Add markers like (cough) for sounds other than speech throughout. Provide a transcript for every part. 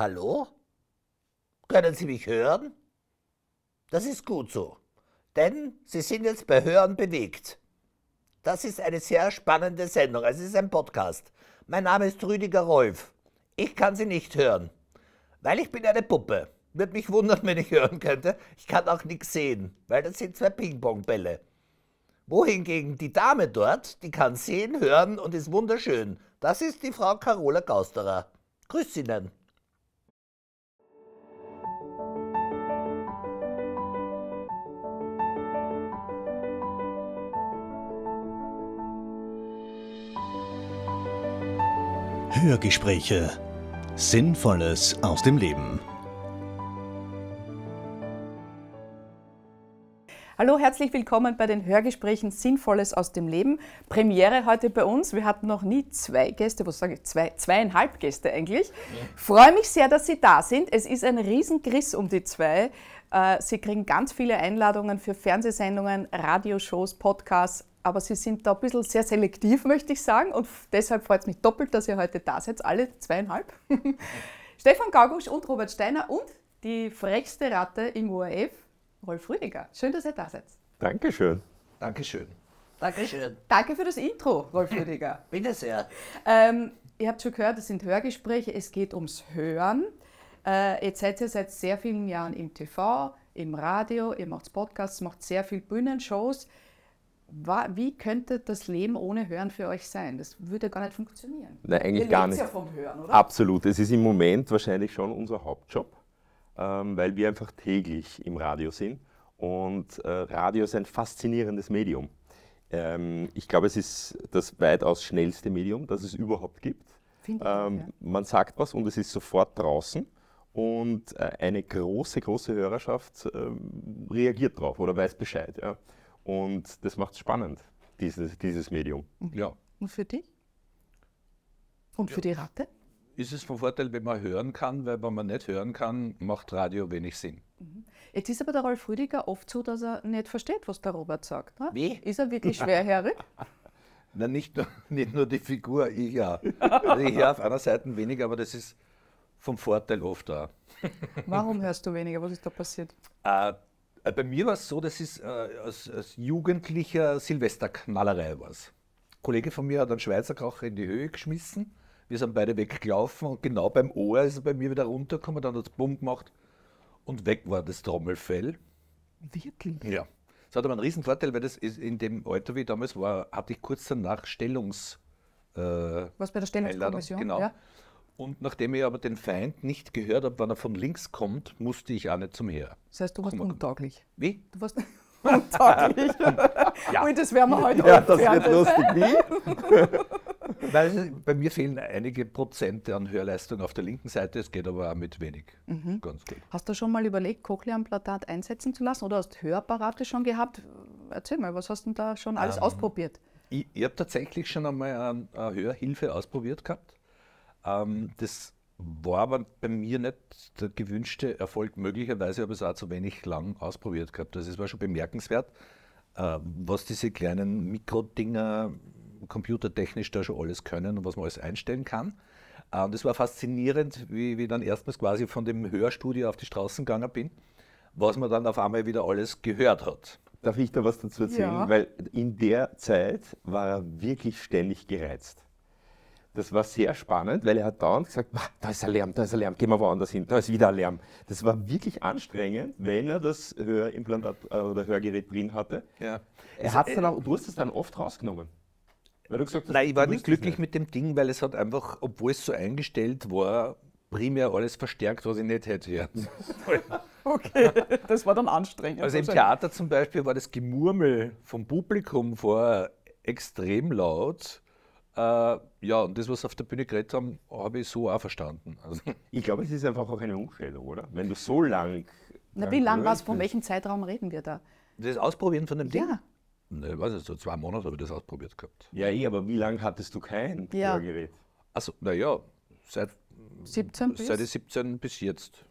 Hallo? Können Sie mich hören? Das ist gut so, denn Sie sind jetzt bei Hören bewegt. Das ist eine sehr spannende Sendung. Es ist ein Podcast. Mein Name ist Rüdiger Rolf. Ich kann Sie nicht hören, weil ich bin eine Puppe. Würde mich wundern, wenn ich hören könnte. Ich kann auch nichts sehen, weil das sind zwei Ping-Pong-Bälle. Wohingegen die Dame dort, die kann sehen, hören und ist wunderschön. Das ist die Frau Carola Gausterer. Grüß Ihnen. Hörgespräche. Sinnvolles aus dem Leben. Hallo, herzlich willkommen bei den Hörgesprächen Sinnvolles aus dem Leben. Premiere heute bei uns. Wir hatten noch nie zwei Gäste, was sage ich, zwei, zweieinhalb Gäste eigentlich. Ja. Freue mich sehr, dass Sie da sind. Es ist ein Riesengriss um die zwei. Äh, Sie kriegen ganz viele Einladungen für Fernsehsendungen, Radioshows, Podcasts, aber Sie sind da ein bisschen sehr selektiv, (laughs) möchte ich sagen. Und deshalb freut es mich doppelt, dass ihr heute da seid, alle zweieinhalb. (laughs) Stefan Gaugusch und Robert Steiner und die frechste Ratte im ORF, Rolf Rüdiger. Schön, dass ihr da seid. Dankeschön. Dankeschön. Dankeschön. Danke für das Intro, Rolf Rüdiger. (laughs) Bitte sehr. Ähm, ihr habt schon gehört, es sind Hörgespräche, es geht ums Hören. Äh, jetzt seid ihr seit sehr vielen Jahren im TV, im Radio, ihr macht Podcasts, macht sehr viel Bühnenshows wie könnte das Leben ohne Hören für euch sein? Das würde gar nicht funktionieren. Nein, eigentlich Ihr gar nicht. Ja vom Hören, oder? Absolut. Es ist im Moment wahrscheinlich schon unser Hauptjob, ähm, weil wir einfach täglich im Radio sind. Und äh, Radio ist ein faszinierendes Medium. Ähm, ich glaube, es ist das weitaus schnellste Medium, das es überhaupt gibt. Ähm, auch, ja. Man sagt was und es ist sofort draußen. Und äh, eine große, große Hörerschaft äh, reagiert drauf oder weiß Bescheid. Ja. Und das macht es spannend, dieses, dieses Medium. Mhm. Ja. Und für dich? Und ja. für die Ratte? Ist es von Vorteil, wenn man hören kann, weil wenn man nicht hören kann, macht Radio wenig Sinn. Mhm. Jetzt ist aber der Rolf Rüdiger oft so, dass er nicht versteht, was der Robert sagt. Ne? Wie? Ist er wirklich schwerhörig? (laughs) Na, nicht nur, nicht nur die Figur, ich ja. Also ich höre auf einer Seite weniger, aber das ist vom Vorteil oft da. Warum hörst du weniger? Was ist da passiert? Äh, äh, bei mir war es so, dass es äh, als, als, jugendlicher Silvesterknallerei war. Ein Kollege von mir hat einen Schweizerkracher in die Höhe geschmissen. Wir sind beide weggelaufen und genau beim Ohr ist er bei mir wieder runtergekommen. Dann hat es Bumm gemacht und weg war das Trommelfell. Wirklich? Ja. Das hat aber einen riesen Vorteil, weil das in dem Alter, wie ich damals war, hatte ich kurz danach Stellungs... Äh, Was bei der Stellungskommission? genau. Ja. Und nachdem ich aber den Feind nicht gehört habe, wann er von links kommt, musste ich auch nicht zum Heer. Das heißt, du warst Komm, untauglich. Wie? Du warst (laughs) untauglich. (laughs) ja. Und das werden wir heute Ja, das wird lustig. Wie? (laughs) Weil bei mir fehlen einige Prozente an Hörleistung auf der linken Seite, es geht aber auch mit wenig. Mhm. Ganz gut. Hast du schon mal überlegt, Cochlearplantat einsetzen zu lassen oder hast du Hörapparate schon gehabt? Erzähl mal, was hast du denn da schon alles um, ähm, ausprobiert? Ich, ich habe tatsächlich schon einmal eine, eine Hörhilfe ausprobiert gehabt. Ähm, das war aber bei mir nicht der gewünschte Erfolg. Möglicherweise habe ich es auch zu wenig lang ausprobiert gehabt. Also es war schon bemerkenswert, äh, was diese kleinen Mikrodinger computertechnisch da schon alles können und was man alles einstellen kann. Äh, und es war faszinierend, wie, wie ich dann erstmals quasi von dem Hörstudio auf die Straßen gegangen bin, was man dann auf einmal wieder alles gehört hat. Darf ich da was dazu erzählen? Ja. Weil in der Zeit war er wirklich ständig gereizt. Das war sehr spannend, weil er hat dauernd gesagt, da ist ein Lärm, da ist ein Lärm, gehen wir woanders hin, da ist wieder ein Lärm. Das war wirklich anstrengend, wenn er das Hörimplantat äh, oder Hörgerät drin hatte. Ja. Er hat's äh, dann auch, du hast es dann oft rausgenommen. Weil du gesagt hast, Nein, ich war nicht glücklich nicht. mit dem Ding, weil es hat einfach, obwohl es so eingestellt war, primär alles verstärkt, was ich nicht hätte hören (laughs) Okay, das war dann anstrengend. Also im also- Theater zum Beispiel war das Gemurmel vom Publikum vorher extrem laut äh, ja, und das, was sie auf der Bühne geredet haben, habe ich so auch verstanden. Also (laughs) ich glaube, es ist einfach auch eine Umstellung, oder? Wenn du so lang. Na, wie lang es? Von welchem Zeitraum reden wir da? Das Ausprobieren von dem Ding? Ja. Ne, weiß nicht, so zwei Monate habe ich das ausprobiert gehabt. Ja, ich, aber wie lange hattest du kein ja. Hörgerät? Achso, naja, seit, 17 bis? seit ich 17 bis jetzt.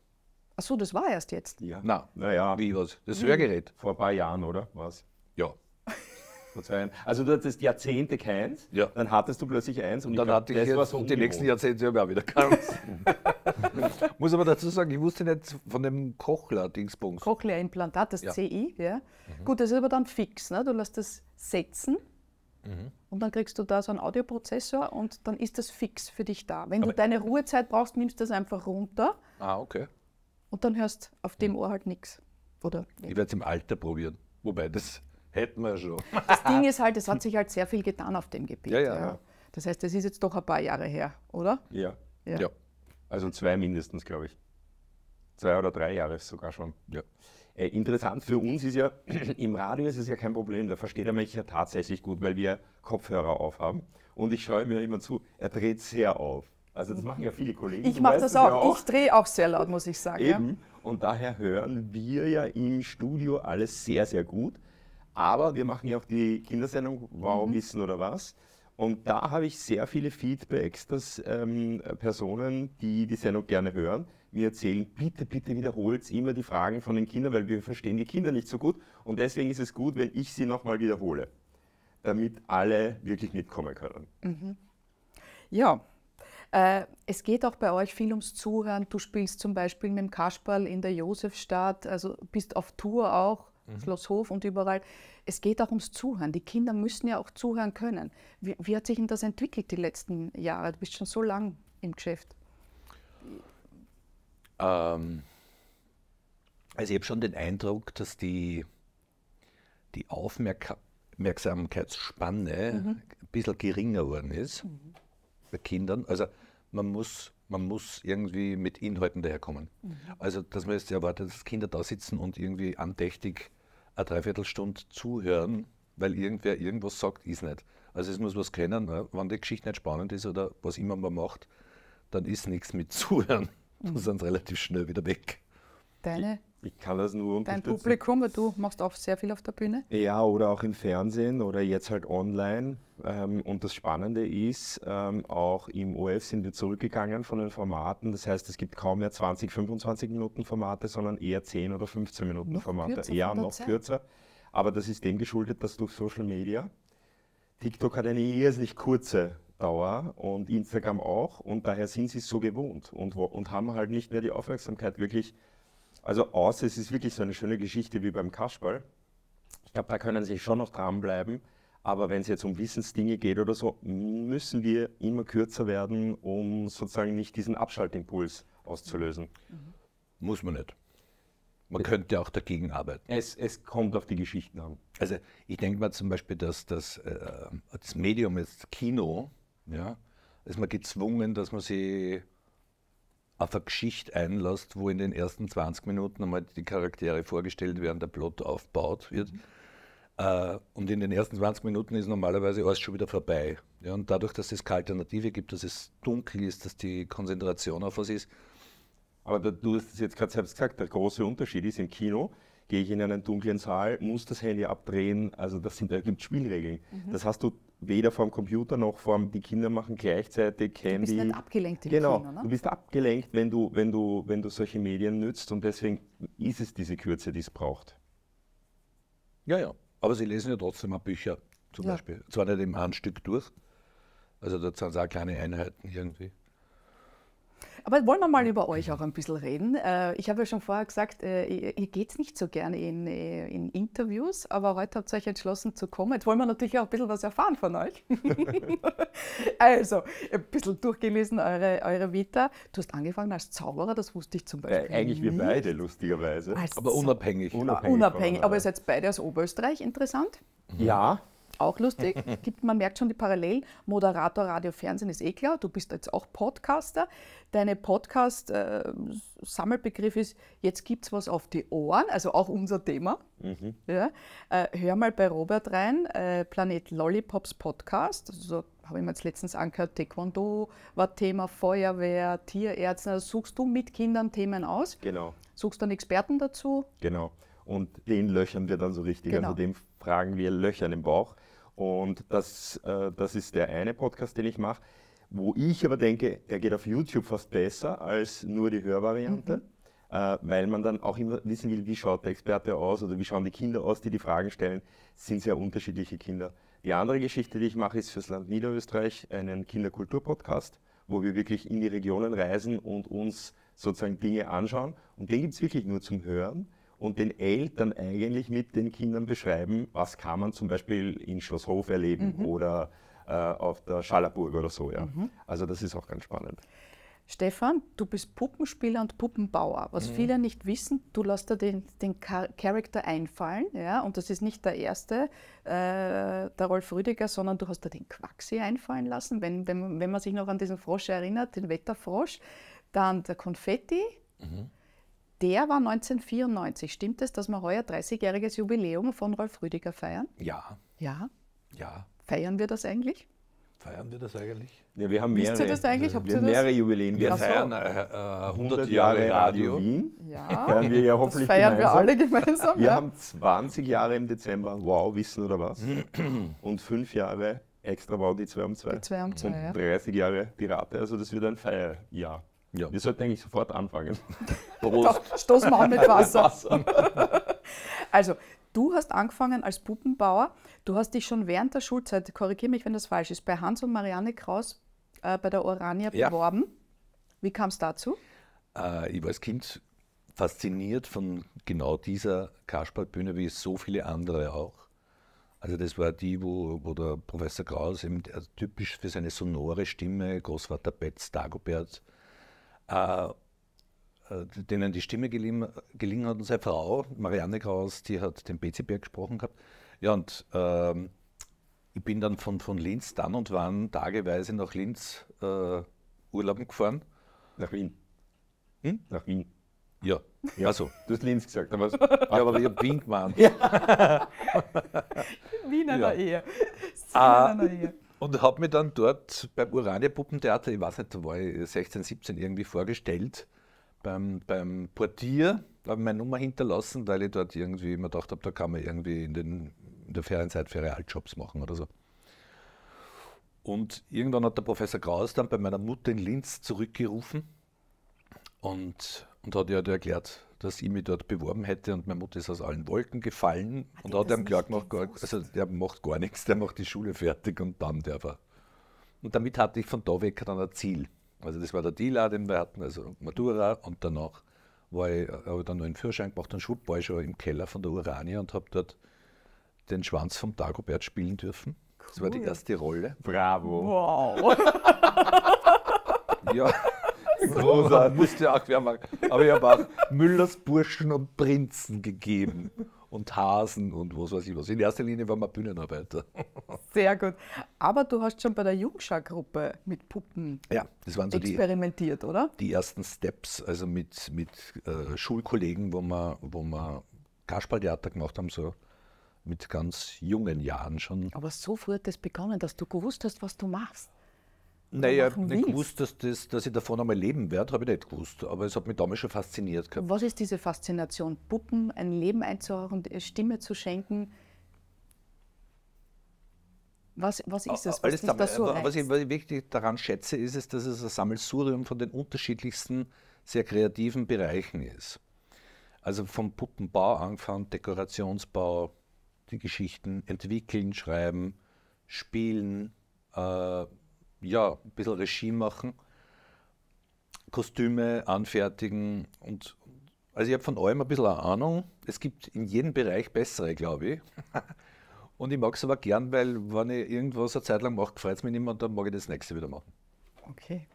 Achso, das war erst jetzt? Ja. Na, naja. Wie was? Das hm. Hörgerät? Vor ein paar Jahren, oder? Was? Ja. Also du hattest Jahrzehnte keins, ja. dann hattest du plötzlich eins und, und dann glaub, hatte ich jetzt, so und die nächsten Jahrzehnte habe ich auch wieder keins. (laughs) Muss aber dazu sagen, ich wusste nicht von dem Cochlea-Dingsbums. Cochlea-Implantat, das ja. CI, ja. Mhm. Gut, das ist aber dann fix, ne? du lässt das setzen. Mhm. Und dann kriegst du da so einen Audioprozessor und dann ist das fix für dich da. Wenn aber du deine Ruhezeit brauchst, nimmst du das einfach runter. Ah, okay. Und dann hörst auf dem mhm. Ohr halt nichts. Ich werde es im Alter probieren. Wobei das hätten wir schon. (laughs) Das Ding ist halt, es hat sich halt sehr viel getan auf dem Gebiet. Ja, ja, ja. Das heißt, das ist jetzt doch ein paar Jahre her, oder? Ja. Ja. Also zwei mindestens, glaube ich. Zwei oder drei Jahre sogar schon. Ja. Äh, interessant für uns ist ja, (clears throat) im Radio ist es ja kein Problem, da versteht er mich ja tatsächlich gut, weil wir Kopfhörer aufhaben. Und ich schaue mir immer zu, er dreht sehr auf. Also das machen ja viele Kollegen. Ich mache das auch. Ja auch. Ich drehe auch sehr laut, muss ich sagen. Eben. Ja. Und daher hören wir ja im Studio alles sehr, sehr gut. Aber wir machen ja auch die Kindersendung Wow mhm. Wissen oder was. Und da habe ich sehr viele Feedbacks, dass ähm, Personen, die die Sendung gerne hören, mir erzählen, bitte, bitte wiederholt immer die Fragen von den Kindern, weil wir verstehen die Kinder nicht so gut. Und deswegen ist es gut, wenn ich sie nochmal wiederhole, damit alle wirklich mitkommen können. Mhm. Ja, äh, es geht auch bei euch viel ums Zuhören. Du spielst zum Beispiel mit dem Kasperl in der Josefstadt, also bist auf Tour auch mhm. Schlosshof und überall. Es geht auch ums Zuhören. Die Kinder müssen ja auch zuhören können. Wie, wie hat sich denn das entwickelt die letzten Jahre? Du bist schon so lang im Geschäft. Ähm, also ich habe schon den Eindruck, dass die, die Aufmerksamkeitsspanne mhm. ein bisschen geringer geworden ist mhm. bei Kindern. Also man muss, man muss irgendwie mit Inhalten daherkommen. Mhm. Also dass man jetzt erwartet, dass Kinder da sitzen und irgendwie andächtig eine Dreiviertelstunde zuhören, weil irgendwer irgendwas sagt, ist nicht. Also es muss was kennen. Ne? Wenn die Geschichte nicht spannend ist oder was immer man macht, dann ist nichts mit (laughs) Zuhören. Mhm. Dann sind relativ schnell wieder weg. Deine ich kann das nur unterstützen. Dein Publikum, weil du machst auch sehr viel auf der Bühne. Ja, oder auch im Fernsehen oder jetzt halt online. Ähm, und das Spannende ist, ähm, auch im OF sind wir zurückgegangen von den Formaten. Das heißt, es gibt kaum mehr 20, 25 Minuten Formate, sondern eher 10 oder 15 Minuten noch Formate. ja, noch Zeit. kürzer. Aber das ist dem geschuldet, dass durch Social Media, TikTok hat eine irrsinnig kurze Dauer und Instagram auch. Und daher sind sie es so gewohnt und, und haben halt nicht mehr die Aufmerksamkeit wirklich also aus, es ist wirklich so eine schöne Geschichte wie beim Kasperl. Ich glaube, da können Sie schon noch dranbleiben. Aber wenn es jetzt um Wissensdinge geht oder so, müssen wir immer kürzer werden, um sozusagen nicht diesen Abschaltimpuls auszulösen. Mhm. Muss man nicht. Man könnte auch dagegen arbeiten. Es, es, kommt auf die Geschichten an. Also ich denke mal zum Beispiel, dass das, äh, das Medium jetzt Kino, ja, ist man gezwungen, dass man sie auf eine Geschichte einlässt, wo in den ersten 20 Minuten einmal die Charaktere vorgestellt werden, der Plot aufgebaut wird. Mhm. Uh, und in den ersten 20 Minuten ist normalerweise alles schon wieder vorbei. Ja, und dadurch, dass es keine Alternative gibt, dass es dunkel ist, dass die Konzentration auf was ist. Aber du hast es jetzt gerade selbst gesagt, der große Unterschied ist im Kino, gehe ich in einen dunklen Saal, muss das Handy abdrehen. Also das sind, da gibt Spielregeln. Mhm. Das hast du weder vom Computer noch vom, die Kinder machen gleichzeitig Handy. Du bist nicht abgelenkt im genau, Kino, ne? du bist abgelenkt, wenn du, wenn, du, wenn du solche Medien nützt und deswegen ist es diese Kürze, die es braucht. Ja, ja, aber sie lesen ja trotzdem mal Bücher zum ja. Beispiel. Zwar nicht im Handstück durch, also da sind es auch kleine Einheiten irgendwie. Aber wollen wir mal über euch auch ein bisschen reden. Äh, ich habe ja schon vorher gesagt, äh, ihr geht nicht so gerne in, äh, in, Interviews, aber heute habt ihr euch entschlossen zu kommen. Jetzt wollen wir natürlich auch ein bisschen was erfahren von euch. (laughs) also, ein bisschen durchgelesen, eure, eure Vita. Du hast angefangen als Zauberer, das wusste ich zum Beispiel. Äh, eigentlich nicht. wir beide, lustigerweise. Als aber unabhängig. Unabhängig, unabhängig. aber ihr seid beide aus Oberösterreich, interessant. Ja. Auch lustig. (laughs) Gibt, man merkt schon die Parallel. Moderator Radio Fernsehen ist eh klar. Du bist jetzt auch Podcaster. Deine Podcast-Sammelbegriff äh, ist, jetzt gibt es was auf die Ohren, also auch unser Thema. Mhm. Ja. Äh, hör mal bei Robert rein, äh, Planet Lollipops Podcast. Also, habe ich mir jetzt letztens angehört, Taekwondo war Thema, Feuerwehr, Tierärzte. Also suchst du mit Kindern Themen aus? Genau. Suchst dann Experten dazu? Genau. Und den löchern wir dann so richtig. Also, genau. Also dem fragen wir Löchern im Bauch. Und das, äh, das ist der eine Podcast, den ich mache, wo ich aber denke, der geht auf YouTube fast besser als nur die Hörvariante. Mhm. Äh, weil man dann auch immer wissen will, wie schaut der Experte aus oder wie schauen die Kinder aus, die die Fragen stellen, das sind sehr unterschiedliche Kinder. Die andere Geschichte, die ich mache, ist fürs Land Niederösterreich einen Kinderkultur-Podcast, wo wir wirklich in die Regionen reisen und uns sozusagen Dinge anschauen. Und den gibt es wirklich nur zum Hören und den Eltern eigentlich mit den Kindern beschreiben, was kann man zum Beispiel in Schlosshof erleben mhm. oder äh, auf der Schallerburg oder so. Ja. Mhm. Also das ist auch ganz spannend. Stefan, du bist Puppenspieler und Puppenbauer. Was mhm. viele nicht wissen, du lässt dir den, den Charakter einfallen, ja, und das ist nicht der erste, äh, der Rolf Rüdiger, sondern du hast dir den Quaxi einfallen lassen. Wenn, wenn, wenn man sich noch an diesen Frosch erinnert, den Wetterfrosch, dann der Konfetti, mhm der war 1994. Stimmt es, dass wir heuer 30-jähriges Jubiläum von Rolf Rüdiger feiern? Ja. Ja? Ja. Feiern wir das eigentlich? Feiern wir das eigentlich? Ja, wir haben mehrere, das eigentlich? Habt wir haben mehrere das? Jubiläen. Wir also, feiern äh, 100 äh, Jahre Radio Wien. Ja. (laughs) Feiern wir ja hoffentlich das feiern gemeinsam. wir alle gemeinsam. Wir ja. haben 20 Jahre im Dezember Wow Wissen oder was (clears throat) und 5 Jahre Extra Wow die 2 um 2. Die 2 um 2, und 30 Jahre Pirate. Also das wird ein Feierjahr. Ja. Wir sollten eigentlich sofort anfangen. Prost. (laughs) Doch, stoßen wir an mit Wasser. Wasser. (laughs) also, du hast angefangen als Puppenbauer. Du hast dich schon während der Schulzeit, korrigiere mich, wenn das falsch ist, bei Hans und Marianne Kraus äh, bei der Orania ja. beworben. Wie kam es dazu? Äh, ich war als Kind fasziniert von genau dieser Kasperlbühne, wie so viele andere auch. Also das war die, wo, wo der Professor Kraus eben äh, typisch für seine sonore Stimme, Großvater Betz, Dagobert, äh, denen die Stimme geling, gelingen hat. Und seine Frau, Marianne Kraus, die hat den Bezibär gesprochen gehabt. Ja, und ähm, ich bin dann von, von Linz dann und wann tageweise nach Linz äh, Urlauben gefahren. Nach Wien. Hm? Nach Wien. Ja. ja. Also. Du hast Linz gesagt, aber, (laughs) ja, aber ich habe Wien gemeint. Ja. (laughs) Wiener ja. Ehe. Ah. Wiener ah, Ehe. Und habe mir dann dort beim Urania Puppentheater, ich weiß nicht, da war ich 16, 17 irgendwie vorgestellt, beim, beim Portier, da habe ich meine Nummer hinterlassen, weil ich dort irgendwie immer gedacht habe, da kann man irgendwie in, den, in der Ferienzeit Ferialjobs machen oder so. Und irgendwann hat der Professor Kraus dann bei meiner Mutter in Linz zurückgerufen und, und hat ihr halt erklärt, dass ich mich dort beworben hätte und meine Mutter ist aus allen Wolken gefallen ah, hat und hat ihm klar gemacht, gar, also der macht gar nichts, der macht die Schule fertig und dann darf er. Und damit hatte ich von da weg dann ein Ziel. Also das war der Deal den wir hatten, also Matura und danach war ich, habe ich dann noch einen Führerschein gemacht und schwupp war ich schon im Keller von der Urania und habe dort den Schwanz vom Dagobert spielen dürfen. Cool. Das war die erste Rolle. Bravo. Wow. (laughs) (laughs) ja. (laughs) Großartig. Musste auch wer machen. Aber ich habe auch Müllers Burschen und Prinzen gegeben. Und Hasen und was weiß ich was. In erster Linie waren wir Bühnenarbeiter. (laughs) Sehr gut. Aber du hast schon bei der Jungschar-Gruppe mit Puppen ja, das waren so experimentiert, die, oder? Die ersten Steps, also mit, mit äh, Schulkollegen, wo wir, wo wir Kasperltheater gemacht haben, so mit ganz jungen Jahren schon. Aber so früh hat das begonnen, dass du gewusst hast, was du machst. Naja, ich habe nicht gewusst, dass, das, dass ich davon einmal leben werde, habe ich nicht gewusst. Aber es hat mich damals schon fasziniert gehabt. Was ist diese Faszination? Puppen ein Leben einzuhauchen, Stimme zu schenken? Was, was ist das? Was, Alles da, so was, ich, was ich wirklich daran schätze, ist, ist, dass es ein Sammelsurium von den unterschiedlichsten, sehr kreativen Bereichen ist. Also vom Puppenbau angefangen, Dekorationsbau, die Geschichten entwickeln, schreiben, spielen, äh, ja, ein bisschen Regie machen, Kostüme anfertigen und also ich habe von allem ein bisschen eine Ahnung. Es gibt in jedem Bereich bessere, glaube ich. (laughs) Und ich mag es aber gern, weil wenn ich irgendwas eine Zeit lang mache, freut es mich nicht mehr und dann mag ich das nächste wieder machen. Okay.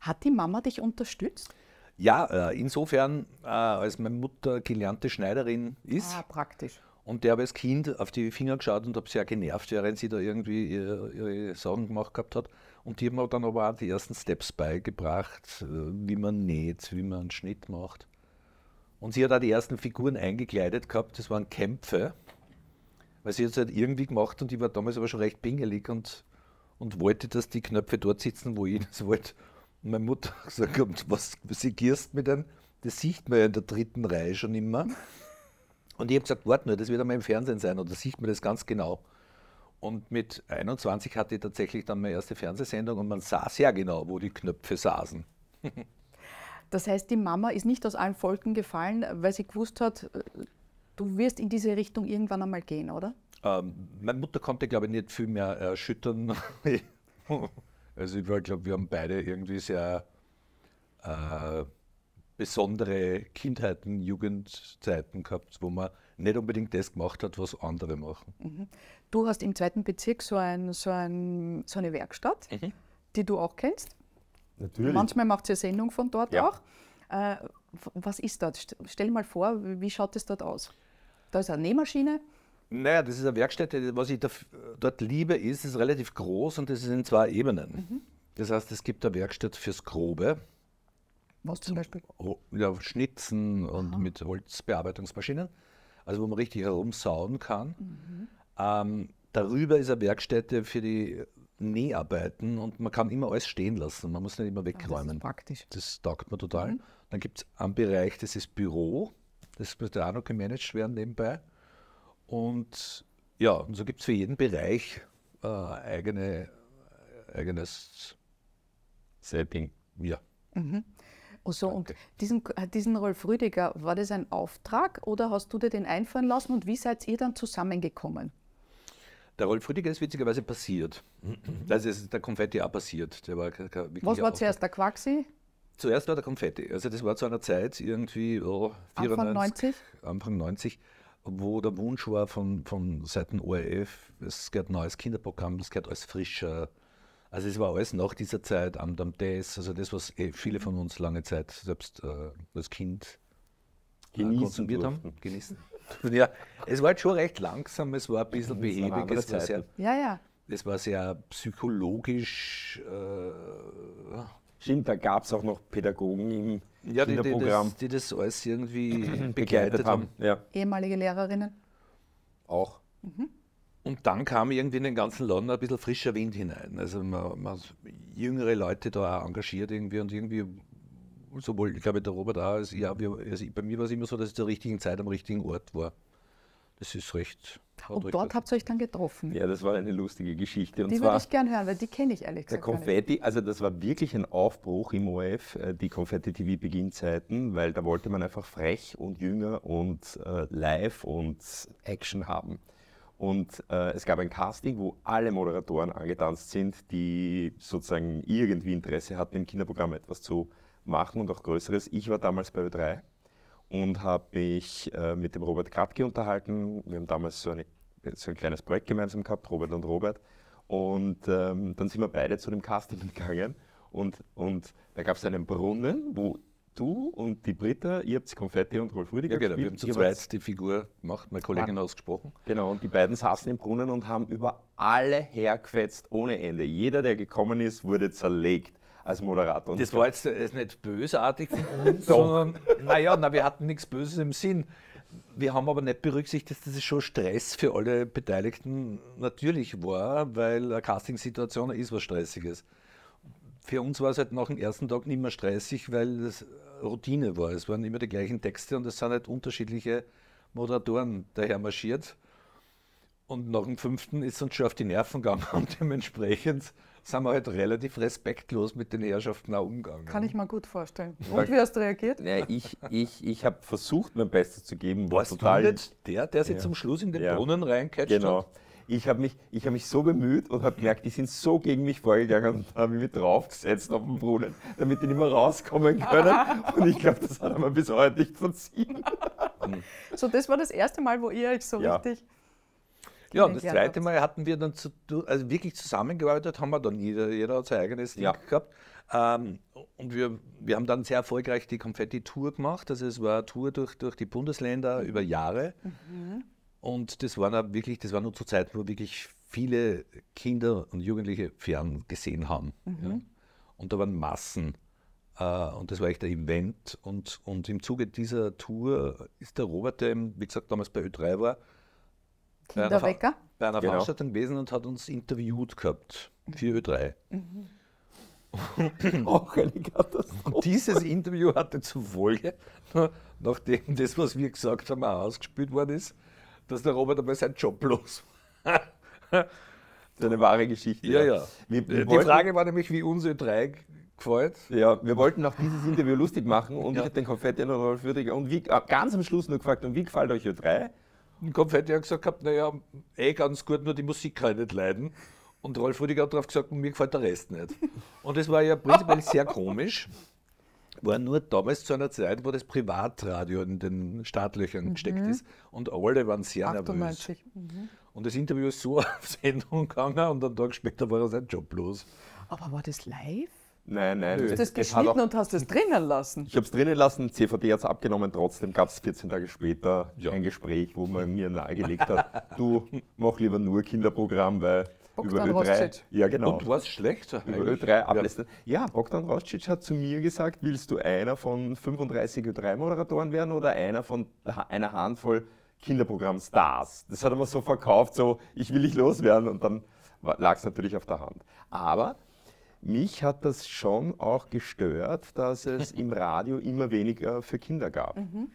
Hat die Mama dich unterstützt? Ja, äh, insofern, äh, als meine Mutter gelernte Schneiderin ist. Ah, praktisch. Und der habe als Kind auf die Finger geschaut und habe sehr genervt, während sie da irgendwie ihre, ihre Sachen gemacht gehabt hat. Und die haben mir dann aber auch die ersten Steps beigebracht, äh, wie man näht, wie man einen Schnitt macht. Und sie hat auch die ersten Figuren eingekleidet gehabt, das waren Kämpfe, weil sie hat es halt irgendwie gemacht und ich war damals aber schon recht pingelig und, und wollte, dass die Knöpfe dort sitzen, wo ich das wollte. Und meine Mutter hat gesagt, und was segierst mit denn? Das sieht man ja in der dritten Reihe schon immer. Und ich habe gesagt, warte nur, das wird einmal im Fernsehen sein oder sieht man das ganz genau. Und mit 21 hatte ich tatsächlich dann meine erste Fernsehsendung und man sah sehr genau, wo die Knöpfe saßen. Das heißt, die Mama ist nicht aus allen Folgen gefallen, weil sie gewusst hat, äh, du wirst in diese Richtung irgendwann einmal gehen, oder? Ähm, meine Mutter konnte, glaube ich, nicht viel mehr erschüttern. (laughs) also ich glaube, wir haben beide irgendwie sehr äh, besondere Kindheiten, Jugendzeiten gehabt, wo man nicht unbedingt das gemacht hat, was andere machen. Mhm. Du hast im zweiten Bezirk so, ein, so, ein, so eine Werkstatt, mhm. die du auch kennst. Natürlich. Manchmal macht sie eine Sendung von dort ja. auch. Äh, was ist dort? Stell mal vor, wie schaut es dort aus? Da ist eine Nähmaschine. Naja, das ist eine Werkstätte. Was ich da, dort liebe, ist, es ist relativ groß und es ist in zwei Ebenen. Mhm. Das heißt, es gibt eine Werkstatt fürs Grobe. Was zum Beispiel? Oh, ja, Schnitzen und mit Holzbearbeitungsmaschinen also wo man richtig herumsauen kann. Mhm. Ähm, darüber ist eine Werkstätte für die Näharbeiten und man kann immer alles stehen lassen. Man muss nicht immer wegräumen. Ah, das ist praktisch. Das taugt mir total. Mhm. Dann gibt es einen Bereich, das ist Büro. Das müsste auch noch gemanagt werden nebenbei. Und ja, und so gibt es für jeden Bereich äh, eigene, eigenes Setting. Ja. Mhm. Also und diesen, äh, diesen Rolf Rüdiger, war das ein Auftrag oder hast du dir den einfallen lassen und wie seid ihr dann zusammengekommen? Der Rolf Rüdiger ist witzigerweise passiert. Also ist der Konfetti auch passiert. War Was war zuerst, der Quaxi? Zuerst war der Konfetti. Also das war zu einer Zeit irgendwie oh, 94, Anfang 90. Anfang 90 wo der Wunsch war von, von Seiten ORF, es gehört neues Kinderprogramm, es gehört alles frischer, also es war alles nach dieser Zeit, Amt am DS, also das, was eh viele von uns lange Zeit selbst äh, als Kind äh, genießen äh, konsumiert durften. haben. Genießen. (laughs) ja, es war halt schon recht langsam, es war ein bisschen behäbig, es war sehr, ja, ja. Es war sehr psychologisch. Äh, Stimmt, da gab es auch noch Pädagogen im ja, die, die, das, die das alles irgendwie (clears throat) begleitet, begleitet haben. haben. Ja. Ehemalige Lehrerinnen? Auch. Mhm. Und dann kam irgendwie in den ganzen Laden ein bisschen frischer Wind hinein. Also man, man jüngere Leute da auch engagiert irgendwie und irgendwie, sowohl, ich glaube, der Robert auch, als, ja, wir, also bei mir war es immer so, dass ich zur richtigen Zeit am richtigen Ort war. Das ist recht. Und dort habt ihr euch dann getroffen. Ja, das war eine lustige Geschichte. Und die würde ich gerne hören, weil die kenne ich ehrlich gesagt. Der Konfetti, also das war wirklich ein Aufbruch im OF, äh, die Konfetti-TV-Beginnzeiten, weil da wollte man einfach frech und jünger und äh, live und Action haben. Und äh, es gab ein Casting, wo alle Moderatoren angetanzt sind, die sozusagen irgendwie Interesse hatten, im Kinderprogramm etwas zu machen und auch Größeres. Ich war damals bei Ö3 und habe mich äh, mit dem Robert Kratke unterhalten. Wir haben damals so, eine, so, ein kleines Projekt gemeinsam gehabt, Robert und Robert. Und ähm, dann sind wir beide zu dem Casting (laughs) gegangen und, und da gab es einen Brunnen, wo du und die Britta, ihr habt Konfetti und Rolf Rüdiger Ja, genau. Gespielt. Wir haben zu zweit die Figur gemacht, meine Kollegin Mann. Ah. ausgesprochen. Genau, und die beiden saßen im Brunnen und haben über alle hergefetzt ohne Ende. Jeder, der gekommen ist, wurde zerlegt als Moderator. Das war jetzt ist äh, nicht bösartig von uns, (laughs) sondern naja, na, wir hatten nichts Böses im Sinn. Wir haben aber nicht berücksichtigt, dass es schon Stress für alle Beteiligten natürlich war, weil eine Castingsituation ist was Stressiges für uns war es halt nach dem ersten Tag nicht mehr stressig, weil es Routine war. Es waren immer die gleichen Texte und es sind halt unterschiedliche Moderatoren daher marschiert. Und nach dem fünften ist uns schon auf die Nerven gegangen (laughs) und dementsprechend sind wir halt relativ respektlos mit den Herrschaften auch umgegangen. Kann ich mir gut vorstellen. Und wie hast du reagiert? Ja, ich ich, ich habe versucht, mein Bestes zu geben. Warst total du jetzt der, der sich ja. zum Schluss in den ja. Brunnen reincatcht genau. hat? ich habe mich, hab mich so bemüht und habe gemerkt, die sind so gegen mich vorgegangen und habe mich draufgesetzt auf den Brunnen, damit die nicht mehr rauskommen können. (laughs) Und ich glaube, das hat man bis heute nicht verziehen. (laughs) So, das war das erste Mal, wo ihr euch so ja. richtig. Ja, und das zweite Mal hatten wir dann zu, also wirklich zusammengearbeitet, haben wir dann jeder, jeder hat sein eigenes Ding ja. gehabt. Ähm, und wir, wir haben dann sehr erfolgreich die Konfetti-Tour gemacht. Also es war eine Tour durch, durch die Bundesländer mhm. über Jahre. Mhm. Und das war auch wirklich, das waren nur zu Zeiten, wo wirklich viele Kinder und Jugendliche fern gesehen haben. Mhm. Ja. Und da waren Massen. Äh, und das war echt ein Event. Und, und im Zuge dieser Tour ist der Robert, der wie gesagt damals bei Ö3 war, bei einer, Ver einer genau. Veranstaltung gewesen und hat uns interviewt gehabt für Ö3. Mhm. mhm. Auch (laughs) eine Katastrophe. Und dieses Interview hatte zur Folge, (laughs) nachdem das, was wir gesagt haben, auch ausgespielt worden ist, dass der Robert einmal seinen Job los Das (laughs) ist eine wahre Geschichte. Ja, ja. Wir, wir die Frage war nämlich, wie uns Ö3 gefällt. Ja, wir wollten auch dieses Interview lustig machen und ja. ich habe den Konfetti an Rolf Würdiger und wie, äh, ganz am Schluss nur gefragt, und wie gefällt euch ihr drei? Und Konfetti hat gesagt, naja, eh ganz gut, nur die Musik kann ich nicht leiden. Und Rolf Rüdiger hat darauf gesagt, mir gefällt der Rest nicht. Und das war ja prinzipiell sehr komisch, war nur damals zu einer Zeit, wo das Privatradio in den Startlöchern mhm. gesteckt ist und alle waren sehr 98. nervös. Mhm. Und das Interview ist so (laughs) auf Sendung gegangen und einen Tag später war er sein Job los. Aber war das live? Nein, nein. Du hast das, geschnitten auch, und hast es drinnen lassen. Ich habe es drinnen lassen, CVD hat es abgenommen, trotzdem gab es 14 Tage später ja. ein Gespräch, wo man mir nahegelegt hat, du mach lieber nur Kinderprogramm, weil Bogdan über Rostic. Ja, genau. Und war schlechter? Über Ö3 Ja. Bogdan Rostic hat zu mir gesagt, willst du einer von 35 Ö3-Moderatoren werden oder einer von einer Handvoll Kinderprogrammstars? Das hat er mir so verkauft, so ich will dich loswerden und dann lag es natürlich auf der Hand. Aber mich hat das schon auch gestört, dass es im Radio immer weniger für Kinder gab. Mhm.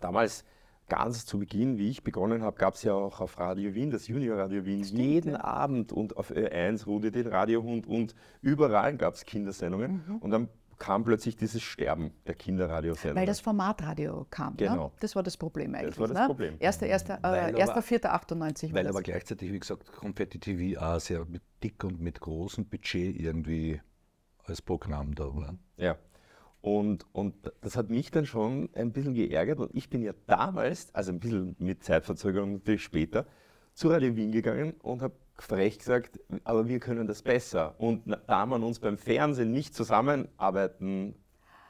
Damals ganz zu Beginn, wie ich begonnen habe, gab es ja auch auf Radio Wien, das Junior Radio Wien, Stimmt, jeden ja. Abend und auf Ö1 Rudi den Radiohund und überall gab es Kindersendungen. Mhm. Und dann kam plötzlich dieses Sterben der Kinderradiosendungen. Weil das Formatradio kam. Ne? Genau. Ne? Das war das Problem eigentlich. Das war das ne? Problem. Erster, erster, äh, erster, vierter, 98 Weil aber gleichzeitig, wie gesagt, Konfetti TV auch sehr dick und mit großem Budget irgendwie als Programm da war. Ja. Und, und das hat mich dann schon ein bisschen geärgert. Und ich bin ja damals, also ein bisschen mit Zeitverzögerung natürlich später, zu Radio Wien gegangen und habe frech gesagt, aber wir können das besser. Und da man uns beim Fernsehen nicht zusammenarbeiten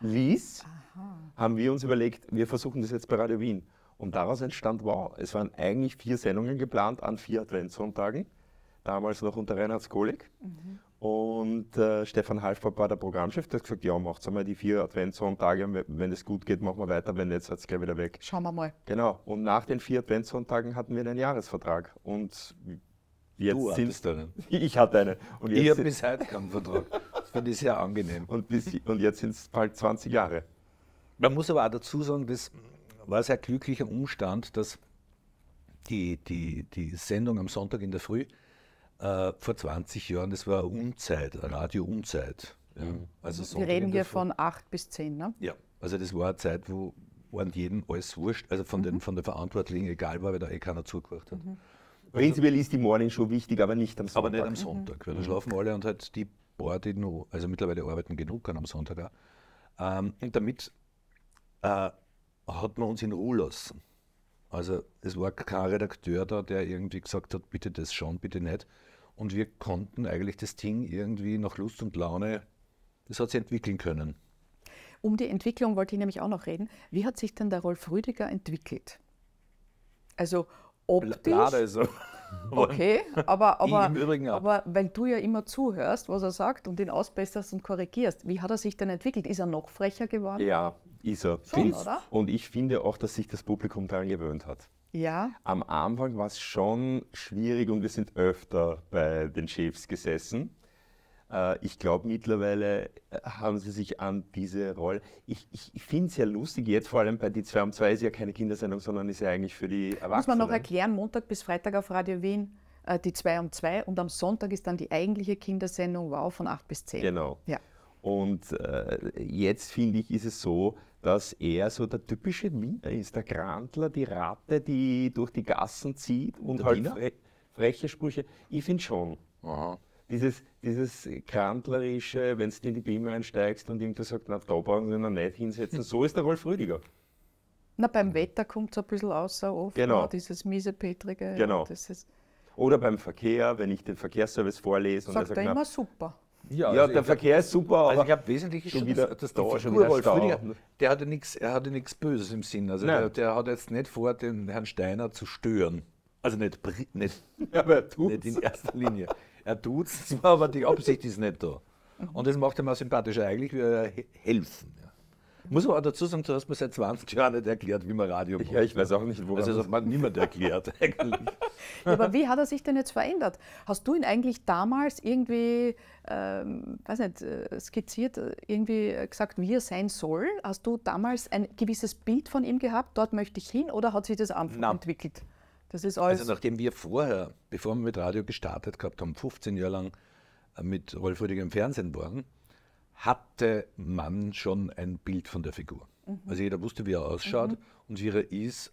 ließ, Aha. haben wir uns überlegt, wir versuchen das jetzt bei Radio Wien. Und daraus entstand Wow. Es waren eigentlich vier Sendungen geplant an vier Adventssonntagen, damals noch unter Reinhard Skolik. Mhm. Und äh, Stefan Halfbart war der Programmchef, der hat gesagt, ja, macht einmal die vier Adventssonntage, wenn es gut geht, machen wir weiter, wenn nicht, seid ihr gleich wieder weg. Schauen wir mal. Genau. Und nach den vier Adventssonntagen hatten wir einen Jahresvertrag. Und jetzt du sind einen. (laughs) Ich hatte einen. Und ich habe bis heute keinen Vertrag. Das finde ich sehr angenehm. Und, bis, und jetzt sind es bald 20 Jahre. Man muss aber auch dazu sagen, das war ein sehr glücklicher Umstand, dass die, die, die Sendung am Sonntag in der Früh äh, vor 20 Jahren, das war eine Unzeit, eine Radio-Unzeit. Ja. Mhm. Also mhm. Wir reden hier von 8 bis 10, ne? Ja, also das war eine Zeit, wo an jedem alles wurscht, also von, mhm. den, von der Verantwortlichen egal war, weil da eh keiner zugehört hat. Mhm. Also Prinzipiell ist die Morning Morningshow wichtig, aber nicht am Sonntag. Aber nicht am Sonntag, weil da mhm. schlafen alle und halt die paar, die nur, also mittlerweile arbeiten genug an am Sonntag auch. Ähm, und damit äh, hat man uns in Ruhe lassen. Also es war kein Redakteur da, der irgendwie gesagt hat, bitte das schon, bitte nicht, und wir konnten eigentlich das Ding irgendwie nach Lust und Laune, das hat sich entwickeln können. Um die Entwicklung wollte ich nämlich auch noch reden. Wie hat sich denn der Rolf Rüdiger entwickelt? Also optisch. Lade so. Also. (laughs) Okay, aber, (laughs) aber, aber weil du ja immer zuhörst, was er sagt und ihn ausbesserst und korrigierst, wie hat er sich denn entwickelt? Ist er noch frecher geworden? Ja, ist er. Schon, und ich finde auch, dass sich das Publikum daran gewöhnt hat. Ja. Am Anfang war es schon schwierig und wir sind öfter bei den Chefs gesessen. Äh, ich glaube, mittlerweile äh, haben sie sich an diese Rolle. Ich, ich finde es ja lustig, jetzt vor allem bei die 2 um 2 ist ja keine Kindersendung, sondern ist ja eigentlich für die Erwachsenen. Muss man noch erklären, Montag bis Freitag auf Radio Wien äh, die 2 um 2 und am Sonntag ist dann die eigentliche Kindersendung Wow von 8 bis 10. Genau. Ja. Und äh, jetzt finde ich, ist es so, dass er so der typische Mieter ist, der Grantler, die Ratte, die durch die Gassen zieht und der halt fre freche Sprüche. Ich finde schon. Aha. Dieses, dieses Krantlerische, wenn du in die Bima einsteigst und irgendwer sagt, na, da brauchen wir noch nicht hinsetzen, so ist der Rolf Rüdiger. Na, beim Wetter kommt es ein bisschen außer oft, genau. Ne, dieses miesepetrige. Genau. Oder beim Verkehr, wenn ich den Verkehrsservice vorlese. Sagt und er sagt, er immer na, super. Ja, also der Verkehr glaub, ist super. Also ich glaube, wesentlich ist schon wieder, das, da schon wieder Stau. Der hatte nichts, er hatte nichts Böses im Sinn. Also der, der, hat jetzt nicht vor, den Herrn Steiner zu stören. Also nicht, nicht, (laughs) ja, nicht in erster Linie. Er tut es (laughs) aber die Absicht ist nicht da. Und das macht er mal sympathischer eigentlich, wie er helfen. Ja. Muss man auch dazu sagen, du hast mir seit 20 Jahren nicht erklärt, wie man Radio macht. Ja, ich weiß auch nicht, wo also, das hat niemand erklärt (laughs) eigentlich. Ja, aber wie hat er sich denn jetzt verändert? Hast du ihn eigentlich damals irgendwie, ähm, weiß nicht, äh, skizziert, äh, irgendwie gesagt, wie er sein soll? Hast du damals ein gewisses Bild von ihm gehabt, dort möchte ich hin oder hat sich das einfach Nein. entwickelt? Das ist also alles. Also nachdem wir vorher, bevor wir mit Radio gestartet gehabt haben, 15 Jahre lang äh, mit Rolf im Fernsehen waren, hatte man schon ein Bild von der Figur. Mhm. Also jeder wusste, wie er ausschaut mhm. und wie er ist.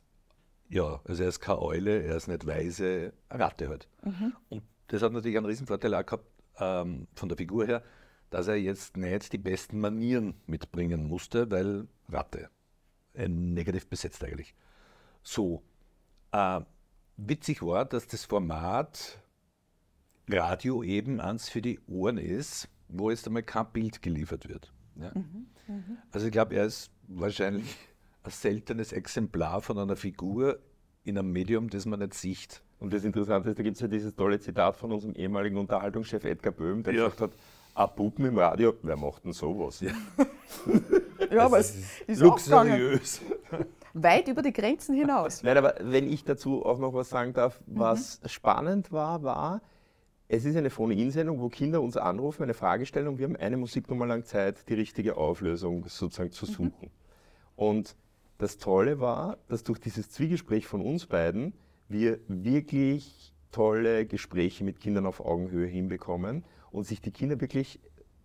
Ja, also er ist keine Eule, er ist nicht weise, eine Ratte halt. Mhm. Und das hat natürlich einen Riesenvorteil auch gehabt ähm, von der Figur her, dass er jetzt nicht die besten Manieren mitbringen musste, weil Ratte. Äh, negativ besetzt eigentlich. So. Äh, witzig war, dass das Format Radio eben eins für die Ohren ist wo jetzt einmal kein Bild geliefert wird. Ja? Mhm. Mhm. Also ich glaube, er ist wahrscheinlich (laughs) ein seltenes Exemplar von einer Figur in einem Medium, das man nicht sieht. Und das Interessante ist, da gibt es ja dieses tolle Zitat von unserem ehemaligen Unterhaltungschef Edgar Böhm, der ja. gesagt hat, ein Puppen im Radio, wer macht denn sowas? Ja, (laughs) ja aber es ist, ist luxuriös. Weit über die Grenzen hinaus. Nein, aber wenn ich dazu auch noch was sagen darf, was mhm. spannend war, war, es ist eine Phone-In-Sendung, wo Kinder uns anrufen, eine Frage stellen und wir haben eine Musiknummer lang Zeit, die richtige Auflösung sozusagen zu mhm. suchen. Mhm. Und das Tolle war, dass durch dieses Zwiegespräch von uns beiden wir wirklich tolle Gespräche mit Kindern auf Augenhöhe hinbekommen und sich die Kinder wirklich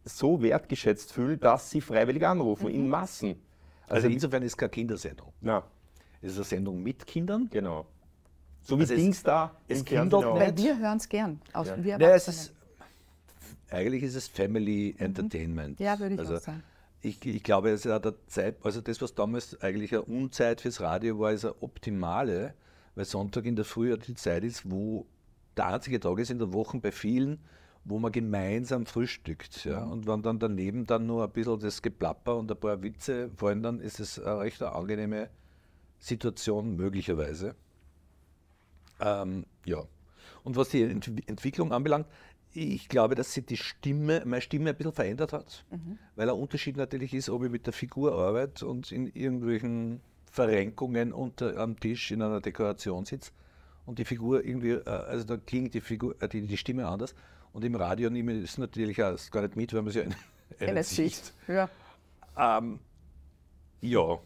so wertgeschätzt fühlen, dass sie freiwillig anrufen, mhm. in Massen. Also, also insofern ist es keine Kindersendung. Na. Es ist eine Sendung mit Kindern. Genau. So wie also Dings da im Kindle. Weil wir hören es gern. Aus, ja. wir naja, es ist, eigentlich ist es Family mhm. Entertainment. Ja, würde ich also, auch sagen. Ich, ich glaube, es hat der Zeit, also das, was damals eigentlich eine Unzeit fürs Radio war, ist eine optimale, weil Sonntag in der Früh die Zeit ist, wo der einzige Tag ist in der Woche bei vielen, wo man gemeinsam frühstückt. Ja? Mhm. Und wenn dann daneben dann nur ein bisschen das Geplapper und ein paar Witze fallen, dann ist es eine recht angenehme Situation möglicherweise. Ähm, ja. Und was die Ent Entwicklung anbelangt, ich glaube, dass sich die Stimme, meine Stimme ein bisschen verändert hat, mhm. weil ein Unterschied natürlich ist, ob ich mit der Figur arbeite und in irgendwelchen Verrenkungen unter, am Tisch in einer Dekoration sitze und die Figur irgendwie, äh, also da klingt die, Figur, äh, die, die Stimme anders. Und im Radio nehme ich es natürlich auch gar nicht mit, weil man es ja in, in, in (laughs) sieht. Ja. Ähm, ja.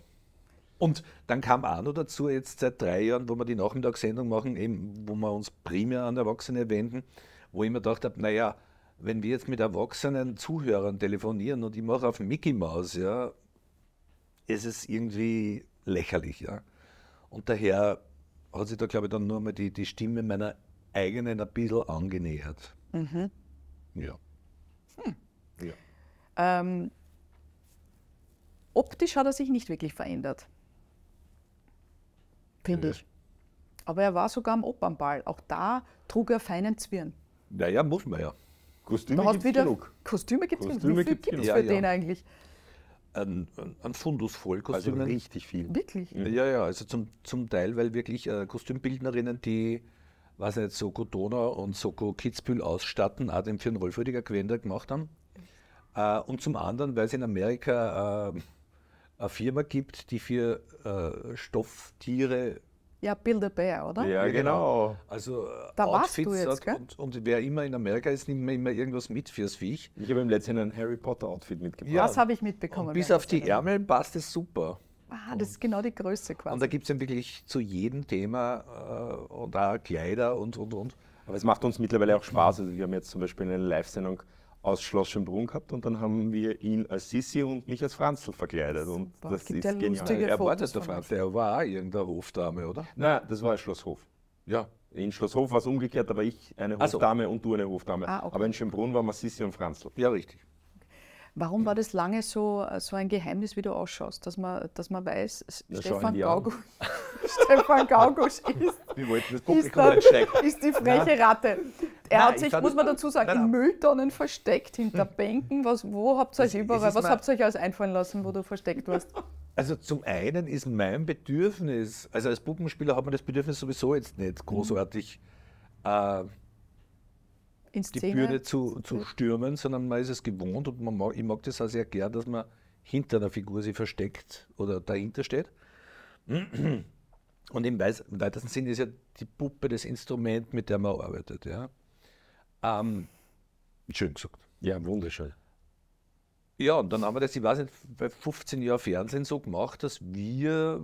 Und dann kam auch noch dazu, jetzt seit drei Jahren, wo wir die Nachmittagssendung machen, eben, wo wir uns primär an Erwachsene wenden, wo ich mir gedacht habe, naja, wenn wir jetzt mit erwachsenen Zuhörern telefonieren und ich mache auf Mickey Mouse, ja, ist es irgendwie lächerlich, ja. Und daher hat sich da, glaube ich, dann nur mal die, die Stimme meiner eigenen ein bisschen angenähert. Mhm. Ja. Hm. ja. Ähm, optisch hat er sich nicht wirklich verändert finde ich. Aber er war sogar am Opernball. Auch da trug er feinen Zwirn. Naja, muss man ja. Kostüme gibt es genug. Kostüme gibt es genug. Wie viel gibt es für ja, den ja. eigentlich? Ein, ein Fundus voll Kostüme. Also richtig viel. Wirklich? Mhm. Ja, ja, also zum, zum Teil, weil wirklich äh, Kostümbildnerinnen, die, was nicht, Soko Donau und Soko Kitzbühel ausstatten, auch den für den Rolf Rüdiger Gwender gemacht haben. Äh, und zum anderen, weil es in Amerika äh, eine Firma gibt, die für äh, Stofftiere. Ja, Builder Bear, oder? Ja, genau. genau. Also äh, da Outfits jetzt, und, und, wer immer in Amerika ist, nimmt mir immer irgendwas mit fürs Viech. Ich habe im letzten ein Harry Potter Outfit mitgebracht. Ja, das habe ich mitbekommen. Und bis auf die Ärmel passt es super. Ah, das ist genau die Größe quasi. Und da gibt es dann wirklich zu jedem Thema äh, und auch Kleider und, und, und. Aber es macht uns mittlerweile auch Spaß. Also wir haben jetzt zum Beispiel eine Live-Sendung aus Schloss Schönbrunn gehabt und dann haben wir ihn als Sissi und mich als Franzl verkleidet. Und das Gibt ist genial. Er war das der Franzl, er war auch irgendeine Hofdame, oder? Nein, das war Schlosshof. Ja. In Schlosshof war es umgekehrt, aber ich eine Hofdame so. und du eine Hofdame. Ah, okay. Aber in Schönbrunn waren wir Sissi und Franzl. Ja, richtig. Warum war das lange so, äh, so ein Geheimnis, wie du ausschaust, dass man, dass man weiß, Na, (laughs) Stefan, Gaugusch, Stefan Gaugusch ist, das ist, der, (laughs) ist die freche Nein. Ratte. Er Nein, hat sich, muss man dazu sagen, Nein, in Mülltonnen versteckt, hinter hm. Bänken. Was, wo habt ihr euch überall, was habt ihr euch alles einfallen lassen, wo du versteckt warst? (laughs) Also zum einen ist mein Bedürfnis, also als Puppenspieler hat man das Bedürfnis sowieso jetzt nicht großartig. Mhm. Äh, die Bühne zu, zu stürmen, sondern man ist es gewohnt und man mag, ich mag das auch sehr gern, dass man hinter einer Figur sich versteckt oder dahinter steht. Und im weitesten Sinne ist ja die Puppe das Instrument, mit dem man arbeitet. Ja. Ähm, schön gesagt. Ja, wunderschön. Ja, und dann haben wir das, ich weiß nicht, bei 15 Jahren Fernsehen so gemacht, dass wir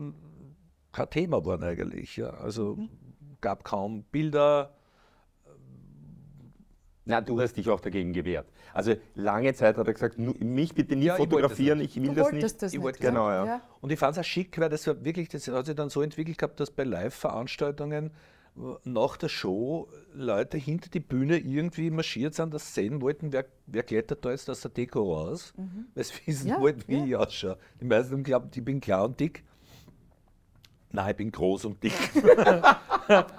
kein Thema waren eigentlich. Ja. Also mhm. gab kaum Bilder, na, du hast dich auch dagegen gewehrt. Also lange Zeit hat er gesagt, mich bitte nicht ja, fotografieren, ich, will das nicht. Das ich nicht. Genau, ja. ja. Und ich fand es auch schick, weil das war wirklich, das hat sich dann so entwickelt gehabt, dass bei Live-Veranstaltungen äh, nach der Show Leute hinter die Bühne irgendwie marschiert sind, das sehen wollten, wer, wer klettert da jetzt aus der Deko raus, mhm. weil sie wissen ja, wollten, wie ja. ich ausschaue. Die meisten glauben, ich bin klar und dick. Nein, ich bin groß und dick. (laughs)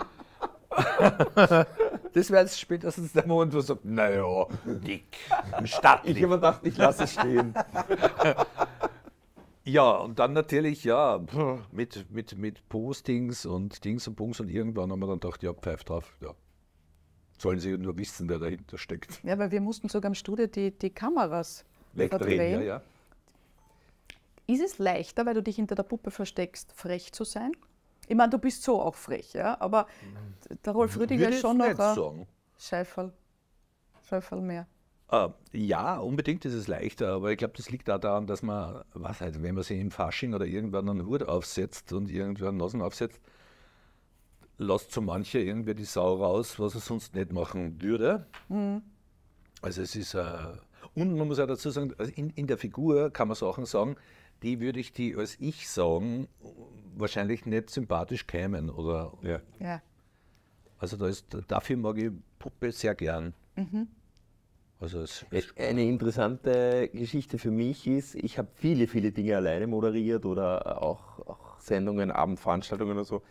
(laughs) das wäre spätestens der Moment, wo man sagt, naja, dick, (laughs) stattlich. Ich habe mir gedacht, ich lasse es stehen. (laughs) Ja, und dann natürlich, ja, mit, mit, mit Postings und Dings und Punks und irgendwann haben wir dann gedacht, ja, pfeif drauf, ja. Sollen sie nur wissen, wer dahinter steckt. Ja, weil wir mussten sogar im Studio die, die Kameras wegdrehen. Ja, ja. Ist es leichter, weil du dich hinter der Puppe versteckst, frech zu sein? Ich meine, du bist so auch frech, ja? aber der Rolf Rüdiger ist schon noch ein Scheifel. Scheifel mehr. Uh, ja, unbedingt ist es leichter, aber ich glaube, das liegt auch daran, dass man, was halt, wenn man sich im Fasching oder irgendwann einen Hut aufsetzt und irgendwann Nosen aufsetzt, lässt so manche irgendwie die Sau raus, was er sonst nicht machen würde. Mhm. Also es ist, uh, und man muss auch dazu sagen, also in, in der Figur kann man Sachen sagen, die würde ich die als ich sagen wahrscheinlich nicht sympathisch kämen. Oder ja. ja. Also da ist, dafür mag ich Puppe sehr gern. Mhm. Also es, es Eine interessante Geschichte für mich ist, ich habe viele, viele Dinge alleine moderiert oder auch, auch Sendungen, Abendveranstaltungen oder so.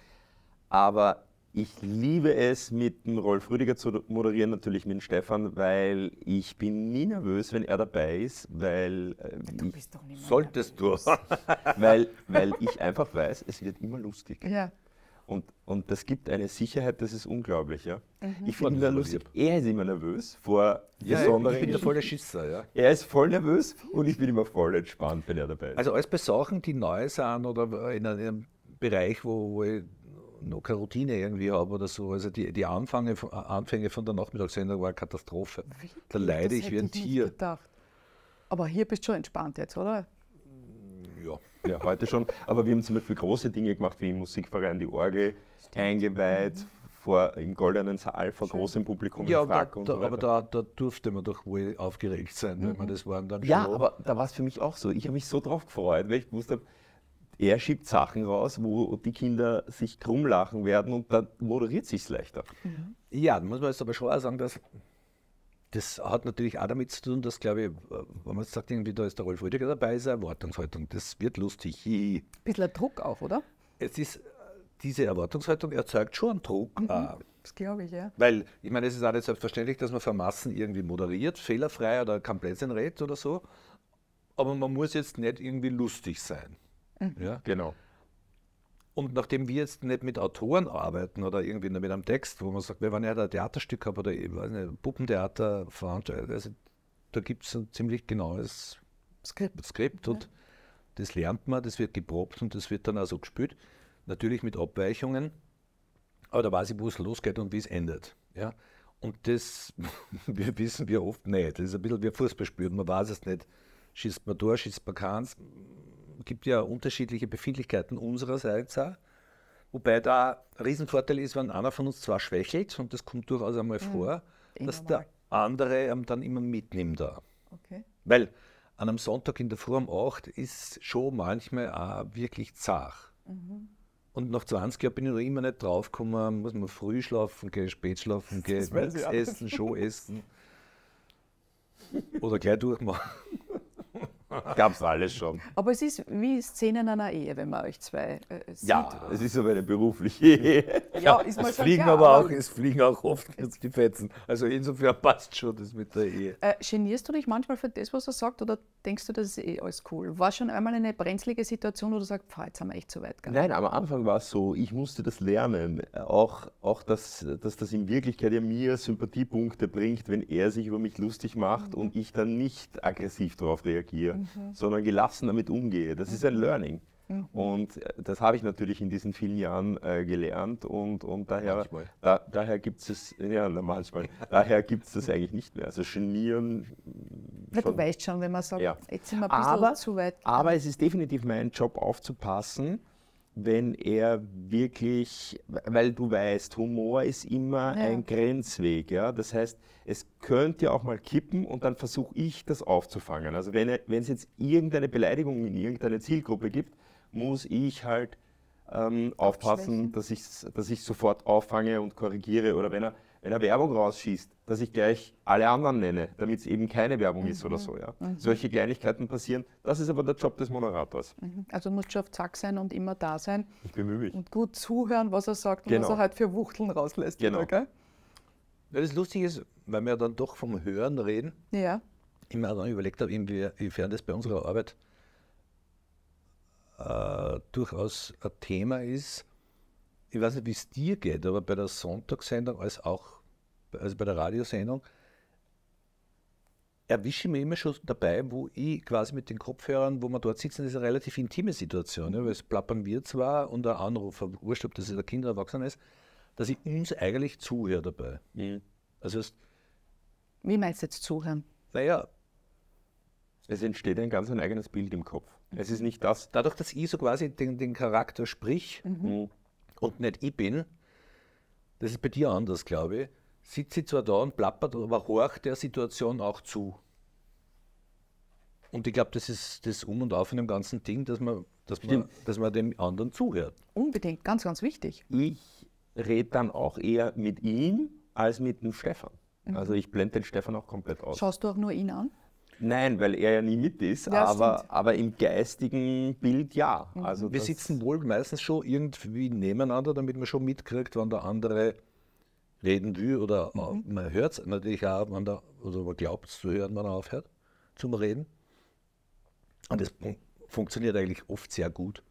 Aber ich liebe es, mit dem Rolf Rüdiger zu moderieren, natürlich mit dem Stefan, weil ich bin nie nervös, wenn er dabei ist, weil du ähm, bist doch nicht solltest nervös. du, (laughs) weil, weil ich einfach weiß, es wird immer lustig. Ja. Und, und das gibt eine Sicherheit, das ist unglaublich. Ja? Mhm. Ich finde lustig. Er ist immer nervös vor ja, besonderen. Ich bin ja voll der Schisser. Ja. Er ist voll nervös und ich bin immer voll entspannt, wenn er dabei ist. Also alles bei Sachen, die neu sind oder in einem Bereich, wo, wo noch keine Routine irgendwie habe oder so. Also die, die Anfänge, Anfänge von der Nachmittagssendung war eine Katastrophe. Wirklich? Da leide das ich wie ein ich Tier. Aber hier bist du schon entspannt jetzt, oder? Ja. ja, heute schon. Aber wir haben zum Beispiel große Dinge gemacht, wie im Musikverein die Orgel eingeweiht, mhm vor, im goldenen Saal vor großem Publikum ja, da, da, so aber da, da, durfte man doch wohl aufgeregt sein, mhm. wenn man mhm. das waren dann Ja, schon. aber da war es für mich auch so. Ich habe mich so drauf gefreut, weil ich gewusst habe, er schiebt Sachen raus, wo die Kinder sich krumm lachen werden und dann moderiert sich es leichter. Mhm. Ja, muss man jetzt aber schon auch sagen, dass das hat natürlich auch damit zu tun, dass, glaube ich, wenn man sagt, irgendwie da ist der Rolf Rüdiger dabei, ist eine Erwartungshaltung. Das wird lustig. Ein bisschen Druck auch, oder? Es ist, diese Erwartungshaltung erzeugt schon Druck. Mhm. Auch. Das glaube ich, ja. Weil, ich meine, es ist auch nicht selbstverständlich, dass man für Massen irgendwie moderiert, fehlerfrei oder komplett Blödsinn redet oder so. Aber man muss jetzt nicht irgendwie lustig sein. Mhm. Ja? Genau. Und nachdem wir jetzt nicht mit Autoren arbeiten oder irgendwie mit einem Text, wo man sagt, wenn ich ein Theaterstück habe oder ein Puppentheater veranstaltet, also da gibt es ein ziemlich genaues Skript. Skript und ja. das lernt man, das wird geprobt und das wird dann auch so gespielt. Natürlich mit Abweichungen, aber da weiß ich, wo es losgeht und wie es endet. Ja? Und das (laughs) wir wissen wir oft nicht. Das ist ein bisschen wie Fußball spielen, man weiß es nicht. Schießt man durch, schießt man keins, gibt ja unterschiedliche Befindlichkeiten unsererseits auch. Wobei da ein Riesenvorteil ist, wenn einer von uns zwar schwächelt, und das kommt durchaus einmal mhm. vor, mhm. dass der andere dann immer mitnimmt da. Okay. Weil an einem Sonntag in der Früh um 8 ist schon manchmal auch wirklich zart. Mhm. Und nach 20 Jahren bin ich noch immer nicht draufgekommen, muss man früh schlafen gehen, spät schlafen gehen, Mittags essen, schon essen. Oder gleich durchmachen. (laughs) (laughs) gab es alles schon. Aber es ist wie Szenen einer Ehe, wenn man euch zwei äh, sieht. Ja, es ist aber eine berufliche Ehe. (laughs) Ja, ist mal es fliegen klar, aber auch, Es fliegen auch oft die Fetzen. Also insofern passt schon das mit der Ehe. Äh, genierst du dich manchmal für das, was er sagt, oder denkst du, das ist eh alles cool? War schon einmal eine brenzlige Situation, wo du sagst, pff, jetzt haben wir echt zu weit gegangen? Nein, am Anfang war es so, ich musste das lernen. Äh, auch, auch dass, dass das in Wirklichkeit ja mir Sympathiepunkte bringt, wenn er sich über mich lustig macht mhm. und ich dann nicht aggressiv darauf reagiere. Mhm. Mhm. sondern gelassen damit umgehe. Das mhm. ist ein mhm. Learning. Mhm. Und äh, das habe ich natürlich in diesen vielen Jahren äh, gelernt und, und daher, da, daher gibt es, ja, das eigentlich nicht mehr. Also genieren. Na, schon, du weißt schon, wenn man sagt, ja. jetzt sind wir ein bisschen aber, zu weit. Gegangen. Aber es ist definitiv mein Job aufzupassen, wenn er wirklich, weil du weißt, Humor ist immer ja. ein Grenzweg. Ja? Das heißt, es könnte ja auch mal kippen und dann versuche ich, das aufzufangen. Also wenn es jetzt irgendeine Beleidigung in irgendeiner Zielgruppe gibt, muss ich halt ähm, aufpassen, dass ich es dass sofort auffange und korrigiere. Oder wenn er wenn er Werbung rausschießt, dass ich gleich alle anderen nenne, damit es eben keine Werbung mhm. ist oder mhm. so. Ja. Mhm. Solche Kleinigkeiten passieren. Das ist aber der Job des Moderators. Mhm. Also muss schon auf Zack sein und immer da sein. Ich bemühe mich. Und gut zuhören, was er sagt genau. und was genau. er halt für Wuchteln rauslässt. Genau. Oder, ja, das Lustige ist, weil wir dann doch vom Hören reden, ja. ich mir dann überlegt habe, inwiefern das bei unserer Arbeit äh, durchaus ein Thema ist, ich weiß nicht, wie es dir geht, aber bei der Sonntagssendung als auch also bei der Radiosendung erwische ich mich immer schon dabei, wo ich quasi mit den Kopfhörern, wo man dort sitzt, das ist eine relativ intime Situation, ne? weil es plappern wir zwar und der Anrufer, wurscht, ob das der Kinder erwachsen ist, dass ich uns eigentlich zuhöre dabei. Mhm. Also es, Wie meinst du jetzt zuhören? Naja. Es entsteht ein ganz ein eigenes Bild im Kopf. Es ist nicht das. Dadurch, dass ich so quasi den, den Charakter sprich, mhm. mhm und nicht ich bin, das ist bei dir anders, glaube ich, sitzt sie zwar da und plappert, aber horcht der Situation auch zu. Und ich glaube, das ist das Um und Auf in dem ganzen Ding, dass man, dass man, dass man dem anderen zuhört. Unbedingt, ganz, ganz wichtig. Ich rede dann auch eher mit ihm als mit dem Stefan. Mhm. Also ich blende den Stefan auch komplett aus. Schaust du auch nur ihn an? Nein, weil er ja nie mit ist, ja, aber, aber, im geistigen Bild ja. Mhm. Also wir sitzen wohl meistens schon irgendwie nebeneinander, damit man schon mitkriegt, wann der andere reden will oder mhm. Äh, man hört es natürlich auch, wann der, oder also man glaubt es zu hören, wenn er aufhört zum Reden. Und das funktioniert eigentlich oft sehr gut,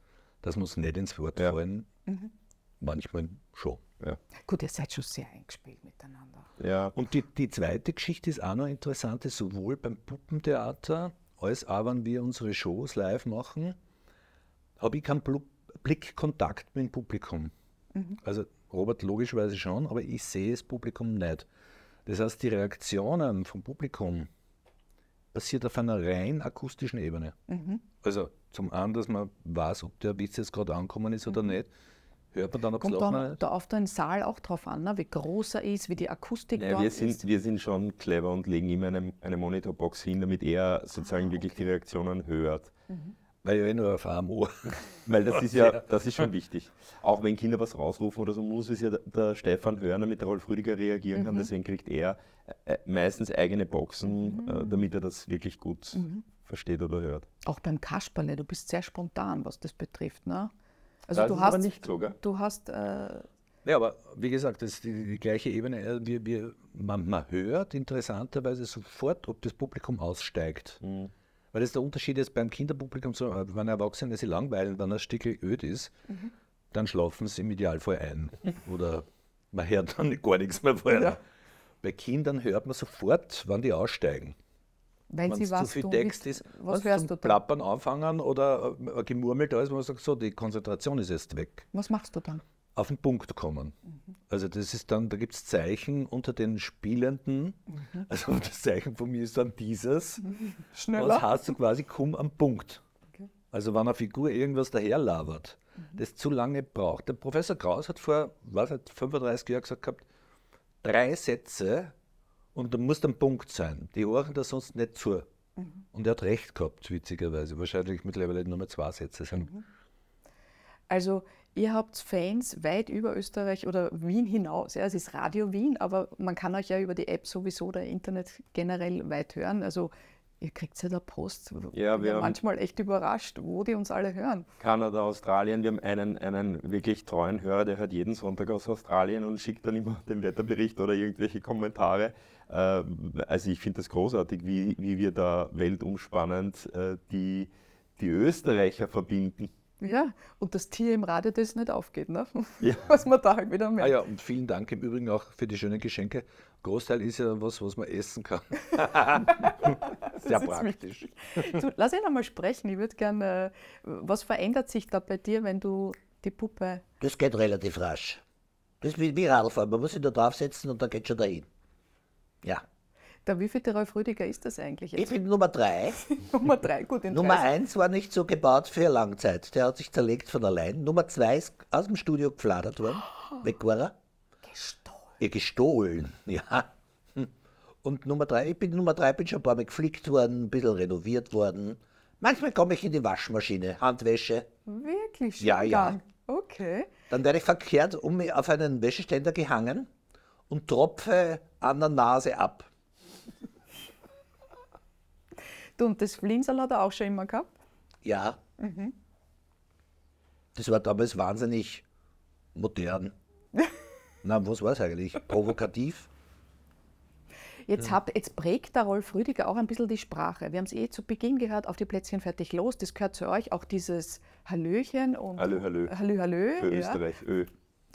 dass man es nicht ins Wort ja. fallen, mhm. manchmal schon. Ja. Gut, ihr seid schon sehr eingespielt miteinander. Ja. Und die, die zweite Geschichte ist auch noch interessant, sowohl beim Puppentheater als auch wenn wir unsere Shows live machen, habe ich keinen Blickkontakt mit dem Publikum. Mhm. Also Robert logischerweise schon, aber ich sehe das Publikum nicht. Das heißt, die Reaktionen vom Publikum passiert auf einer rein akustischen Ebene. Mhm. Also zum einen, dass man weiß, ob der Witz jetzt gerade angekommen ist mhm. oder nicht. Hört man dann, ob Kommt dann da auf den Saal auch drauf an, ne? wie groß er ist, wie die Akustik naja, dort wir sind, ist. Wir sind schon clever und legen ihm eine, eine Monitorbox hin, damit er sozusagen ah, okay. wirklich die Reaktionen hört. Mhm. Weil ja nur auf einem Ohr. (laughs) Weil das ist ja, das ist schon wichtig. Auch wenn Kinder was rausrufen oder so, muss es ja der Stefan hören, damit der Rolf Rüdiger reagieren kann. Mhm. Deswegen kriegt er äh, meistens eigene Boxen, mhm. Äh, damit er das wirklich gut mhm. versteht oder hört. Auch beim Kasperle, du bist sehr spontan, was das betrifft. Ne? Also da du, hast, nicht so, gell? du hast. Äh ja, aber wie gesagt, das ist die, die gleiche Ebene. Äh, wir, wir, man, man, hört interessanterweise sofort, ob das Publikum aussteigt. Mhm. Weil das der Unterschied ist beim Kinderpublikum, so, äh, wenn Erwachsene sie langweilen, wenn ein Stickel öd ist, mhm. dann schlafen sie im Idealfall ein. Oder man hört dann gar nichts mehr vorher. Ja. Bei Kindern hört man sofort, wann die aussteigen. Weil Wenn's sie was zu viel Text ist, was hörst du Plappern anfangen oder äh, gemurmelt alles, wo man sagt, so, die Konzentration ist jetzt weg. Was machst du dann? Auf den Punkt kommen. Mhm. Also das ist dann, da gibt es Zeichen unter den Spielenden. Mhm. Also (laughs) das Zeichen von mir ist dann dieses. Mhm. (laughs) Schneller. Was hast du quasi, komm am Punkt. Okay. Also wenn eine Figur irgendwas daherlabert, mhm. das zu lange braucht. Der Professor Kraus hat vor, was 35 Jahren gesagt gehabt, drei Sätze und da muss dann Punkt sein. Die horchen da sonst nicht zu. Mhm. Und er hat recht gehabt, witzigerweise. Wahrscheinlich mittlerweile nur mehr zwei Sätze sind. Mhm. Also ihr habt Fans weit über Österreich oder Wien hinaus. Ja, es ist Radio Wien, aber man kann euch ja über die App sowieso oder Internet generell weit hören. Also ihr kriegt ja da Post. Ja, wir sind manchmal echt überrascht, wo die uns alle hören. Kanada, Australien, wir haben einen, einen wirklich treuen Hörer, der hört jeden Sonntag aus Australien und schickt dann immer den Wetterbericht oder irgendwelche Kommentare. Ähm, also ich finde das großartig, wie, wie wir da weltumspannend äh, die, die Österreicher verbinden. Ja, und das Tier im Radio, das nicht aufgeht, ne? Ja. (laughs) was man da halt wieder merkt. Ah ja, und vielen Dank im Übrigen auch für die schönen Geschenke. Großteil ist ja was, was man essen kann. (laughs) (laughs) Sehr praktisch. So, lass ihn einmal sprechen. Ich würde gerne, äh, was verändert sich da bei dir, wenn du die Puppe... Das geht relativ rasch. Das ist wie Radfahren. Man muss sich da draufsetzen und dann geht schon dahin. Ja. Der wievielte Rolf Rüdiger ist das eigentlich jetzt? Ich bin Nummer drei. (laughs) Nummer drei, gut. In Nummer eins war nicht so gebaut für Langzeit. Der hat sich zerlegt von allein. Nummer zwei ist aus dem Studio gefladert worden. Oh. (gasps) Weg war er. Gestohlen. Ja, gestohlen, ja. Hm. Und Nummer drei, ich bin Nummer drei, bin schon ein paar Mal geflickt worden, ein bisschen renoviert worden. Manchmal komme ich in die Waschmaschine, Handwäsche. Wirklich? ja, ja. Okay. Dann werde ich verkehrt um auf einen Wäscheständer gehangen und tropfe an der Nase ab. Du, und das Flinsel hat er auch schon immer gehabt? Ja. Mhm. Das war damals wahnsinnig modern. (laughs) Na, was war es eigentlich? Provokativ? Jetzt, hab, jetzt, prägt der Rolf Rüdiger auch ein bisschen die Sprache. Wir haben es eh zu Beginn gehört, auf die Plätzchen fertig los. Das gehört zu euch, auch dieses Hallöchen und Hallö, Hallö. Hallö, Hallö. Für ja. Österreich, Ö.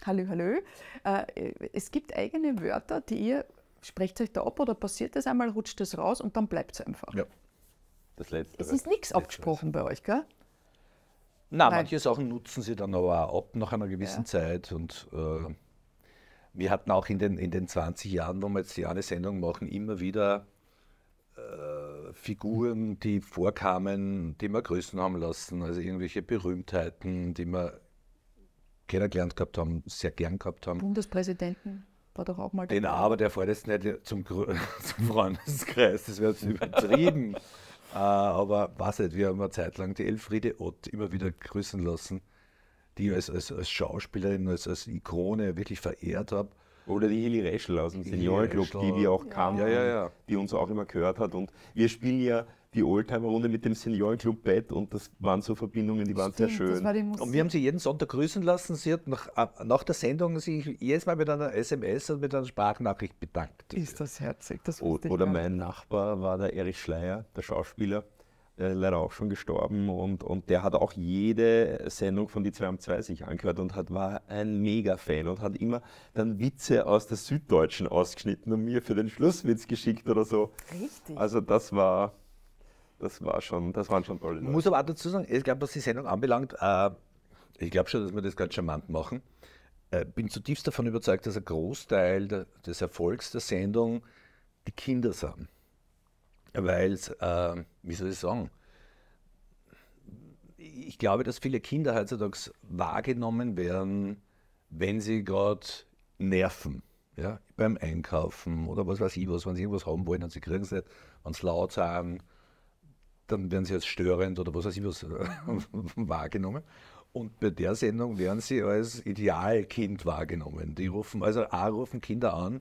Hallo, hallo. Äh, es gibt eigene Wörter, die ihr sprecht euch da ab oder passiert das einmal, rutscht das raus und dann bleibt es einfach. Ja. Das letzte. Es ist nichts abgesprochen bei euch, gell? Na, manche Sachen nutzen sie dann aber auch ab nach einer gewissen ja. Zeit und äh, wir hatten auch in den, in den 20 Jahren, wo wir jetzt die eine Sendung machen, immer wieder äh, Figuren, die vorkamen, die wir Größen haben lassen, also irgendwelche Berühmtheiten, die wir kennengelernt gehabt haben, sehr gern gehabt haben. Bundespräsidenten war doch auch mal Den aber der fährt jetzt nicht zum, (laughs) zum Freundeskreis, das wäre jetzt übertrieben. (laughs) äh, aber was nicht, wir haben eine Zeit lang die Elfriede Ott immer wieder grüßen lassen, die ich als, als, als Schauspielerin, als, als Ikone wirklich verehrt habe. Oder die Heli Reschel aus dem Seniorenclub, die wir auch kannten, ja, ja, ja. die uns auch immer gehört hat. Und wir spielen ja die Oldtimer-Runde mit dem Seniorenclub Bett und das waren so Verbindungen, die waren Stimmt, sehr schön. War und wir haben sie jeden Sonntag grüßen lassen. Sie hat nach, nach der Sendung sich jedes Mal mit einer SMS und mit einer Sprachnachricht bedankt. Ist das herzig. Das o oder mein Nachbar war der Erich Schleier, der Schauspieler, der leider auch schon gestorben und, und der hat auch jede Sendung von die 2 um 2 sich angehört und hat, war ein Mega-Fan und hat immer dann Witze aus der Süddeutschen ausgeschnitten und mir für den Schlusswitz geschickt oder so. Richtig. Also das war das war schon, das waren schon tolle Leute. Ich muss aber auch dazu sagen, ich glaube, was die Sendung anbelangt, äh, ich glaube schon, dass wir das ganz charmant machen. Äh, bin zutiefst davon überzeugt, dass ein Großteil der, des Erfolgs der Sendung die Kinder sind. Weil, äh, wie soll ich sagen, ich glaube, dass viele Kinder heutzutage wahrgenommen werden, wenn sie gerade nerven. Ja, beim Einkaufen oder was weiß ich was, wenn sie irgendwas haben wollen und sie kriegen es nicht, wenn sie laut sind dann werden sie als störend oder was weiß ich was äh, (laughs) wahrgenommen. Und bei der Sendung werden sie als Idealkind wahrgenommen. Die rufen, also A rufen Kinder an,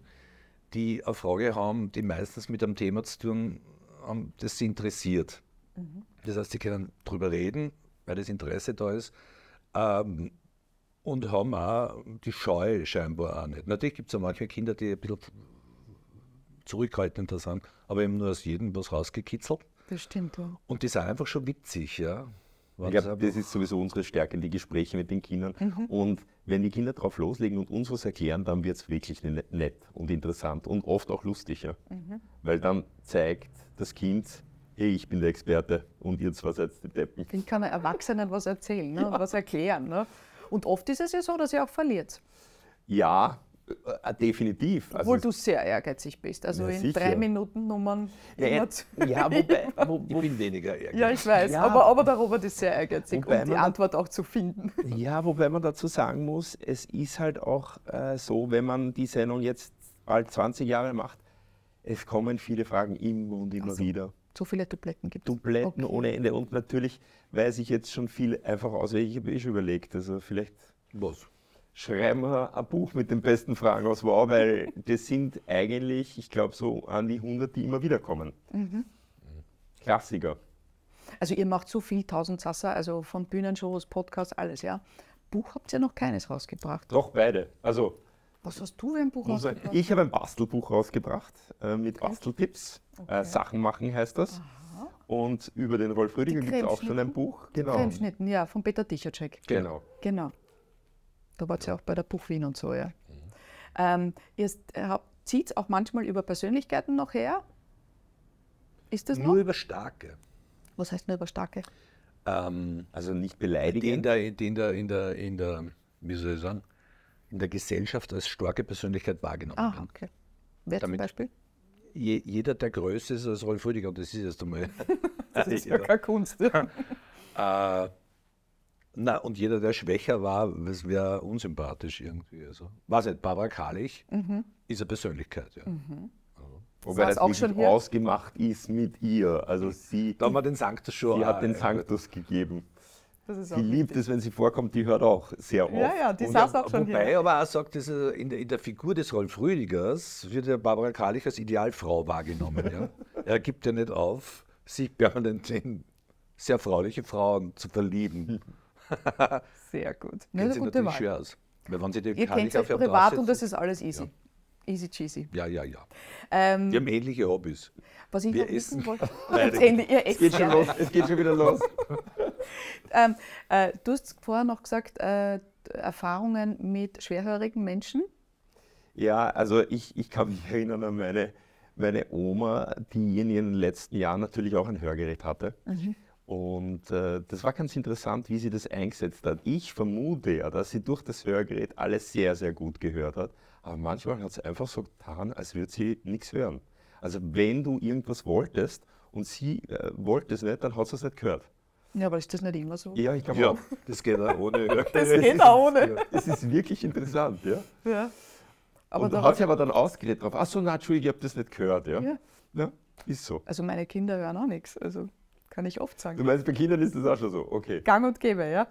die eine Frage haben, die meistens mit einem Thema zu tun haben, das sie interessiert. Mhm. Das heißt, sie können darüber reden, weil das Interesse da ist. Ähm, und haben auch die Scheu scheinbar auch nicht. Natürlich gibt es auch manche Kinder, die ein bisschen zurückhaltender sind, aber eben nur aus jedem was rausgekitzelt. Das stimmt, ja. Und die sind einfach schon witzig, ja. Wahnsinn. Ich glaube, das ist sowieso unsere Stärke, die Gespräche mit den Kindern. Mhm. Und wenn die Kinder drauf loslegen und uns was erklären, dann wird es wirklich nett und interessant und oft auch lustiger. Mhm. Weil dann zeigt das Kind, hey, ich bin der Experte und ihr zwei seid die Deppen. Den kann er Erwachsenen was erzählen ne? ja. und was erklären. Ne? Und oft ist es ja so, dass ihr auch verliert. Ja, äh, äh, definitiv. Also Obwohl also du sehr ehrgeizig bist. Also ja, in sicher. drei Minuten Nummern. Ja, ja wobei, (laughs) wo, ich bin weniger ehrgeizig. Ja, ich weiß. Ja. Aber, aber der Robert ist sehr ehrgeizig, um die Antwort auch zu finden. (laughs) Ja, wobei man dazu sagen muss, es ist halt auch äh, so, wenn man die Sendung jetzt bald 20 Jahre macht, es kommen viele Fragen immer und immer also, wieder. So viele Dubletten gibt es. Dubletten okay. ohne Ende. Und natürlich weiß ich jetzt schon viel einfach aus, welche ich habe eh überlegt. Also vielleicht. Was? schreiben wir ein Buch mit den besten Fragen aus Wow, weil das sind eigentlich, ich glaube, so an die 100, die immer wieder kommen. Mhm. Klassiker. Also ihr macht so viel, tausend Sasser, also von Bühnenshows, Podcasts, alles, ja. Buch habt ihr noch keines rausgebracht. Doch, beide. Also, Was hast du für ein Buch rausgebracht? Ich habe ein Bastelbuch rausgebracht äh, mit okay. Basteltipps. Äh, okay. Äh, Sachen machen heißt das. Aha. Und über den Rolf Rüdiger gibt es auch schon ein Buch. Genau. Cremeschnitten, ja, von Peter Tischacek. Genau. Genau. Da war es ja. auch bei der Buchwien und so, ja. Mhm. Ähm, ihr zieht es auch manchmal über Persönlichkeiten noch her? Ist das nur noch? über Starke. Was heißt nur über Starke? Ähm, also nicht beleidigen. Den der, den der, in der, in der, wie soll ich sagen, in der Gesellschaft als starke Persönlichkeit wahrgenommen ah, okay. Wer Damit, zum Beispiel? Je, jeder, der größer ist als Rolf Rüdiger, und das ist erst einmal. (laughs) das ist ja keine Kunst. (laughs) äh, na, und jeder, der schwächer war, das wäre unsympathisch irgendwie. Also, weiß nicht, Barbara Kalich mhm. ist eine Persönlichkeit, ja. Mhm. Wobei das, auch schon hier? ist mit ihr. Also sie, da haben wir den Sanctus schon. Sie hat den Sanctus gegeben. sie liebt es, wenn sie vorkommt, die hört auch sehr oft. Ja, ja, die saß auch äh, schon wobei hier. Wobei aber auch sagt, diese, in, der, in der Figur des Rolf Rüdigers wird ja Barbara Kalich als Idealfrau wahrgenommen. Ja? (laughs) er gibt ja nicht auf, sich permanent in sehr frauliche Frauen zu verlieben. (laughs) (laughs) Sehr gut. Ne, Geht sich natürlich schwer aus. Weil wenn Sie die Ihr kennt euch privat und das ist alles easy. Ja. Easy cheesy. Ja, ja, ja. Ähm, wir haben ähnliche Hobbys. Was ich wir noch essen wollte. (laughs) es, geht schon los, es geht schon wieder los. (laughs) ähm, äh, du hast vorher noch gesagt, äh, Erfahrungen mit schwerhörigen Menschen. Ja, also ich, ich kann mich erinnern an meine, meine Oma, die in ihren letzten Jahren natürlich auch ein Hörgerät hatte. Mhm. Und äh, das war ganz interessant, wie sie das eingesetzt hat. Ich vermute ja, dass sie durch das Hörgerät alles sehr, sehr gut gehört hat. Aber manchmal hat sie einfach so getan, als würde sie nichts hören. Also wenn du irgendwas wolltest und sie äh, wollte es nicht, dann hat sie es nicht gehört. Ja, aber ist das nicht immer so? Ja, ich glaube ja, Das geht auch ohne. (laughs) Hörgerät. das geht auch (laughs) ohne. Das ist wirklich interessant, ja. ja. Aber da hat sie aber dann ausgeredet drauf. Ach so, na, Entschuldigung, ich habe das nicht gehört, ja. ja. ja. Ist so. Also meine Kinder hören auch nichts. Also kann ich oft sagen. Du meinst, bei Kindern ist das auch schon so, okay. Gang und gäbe, ja.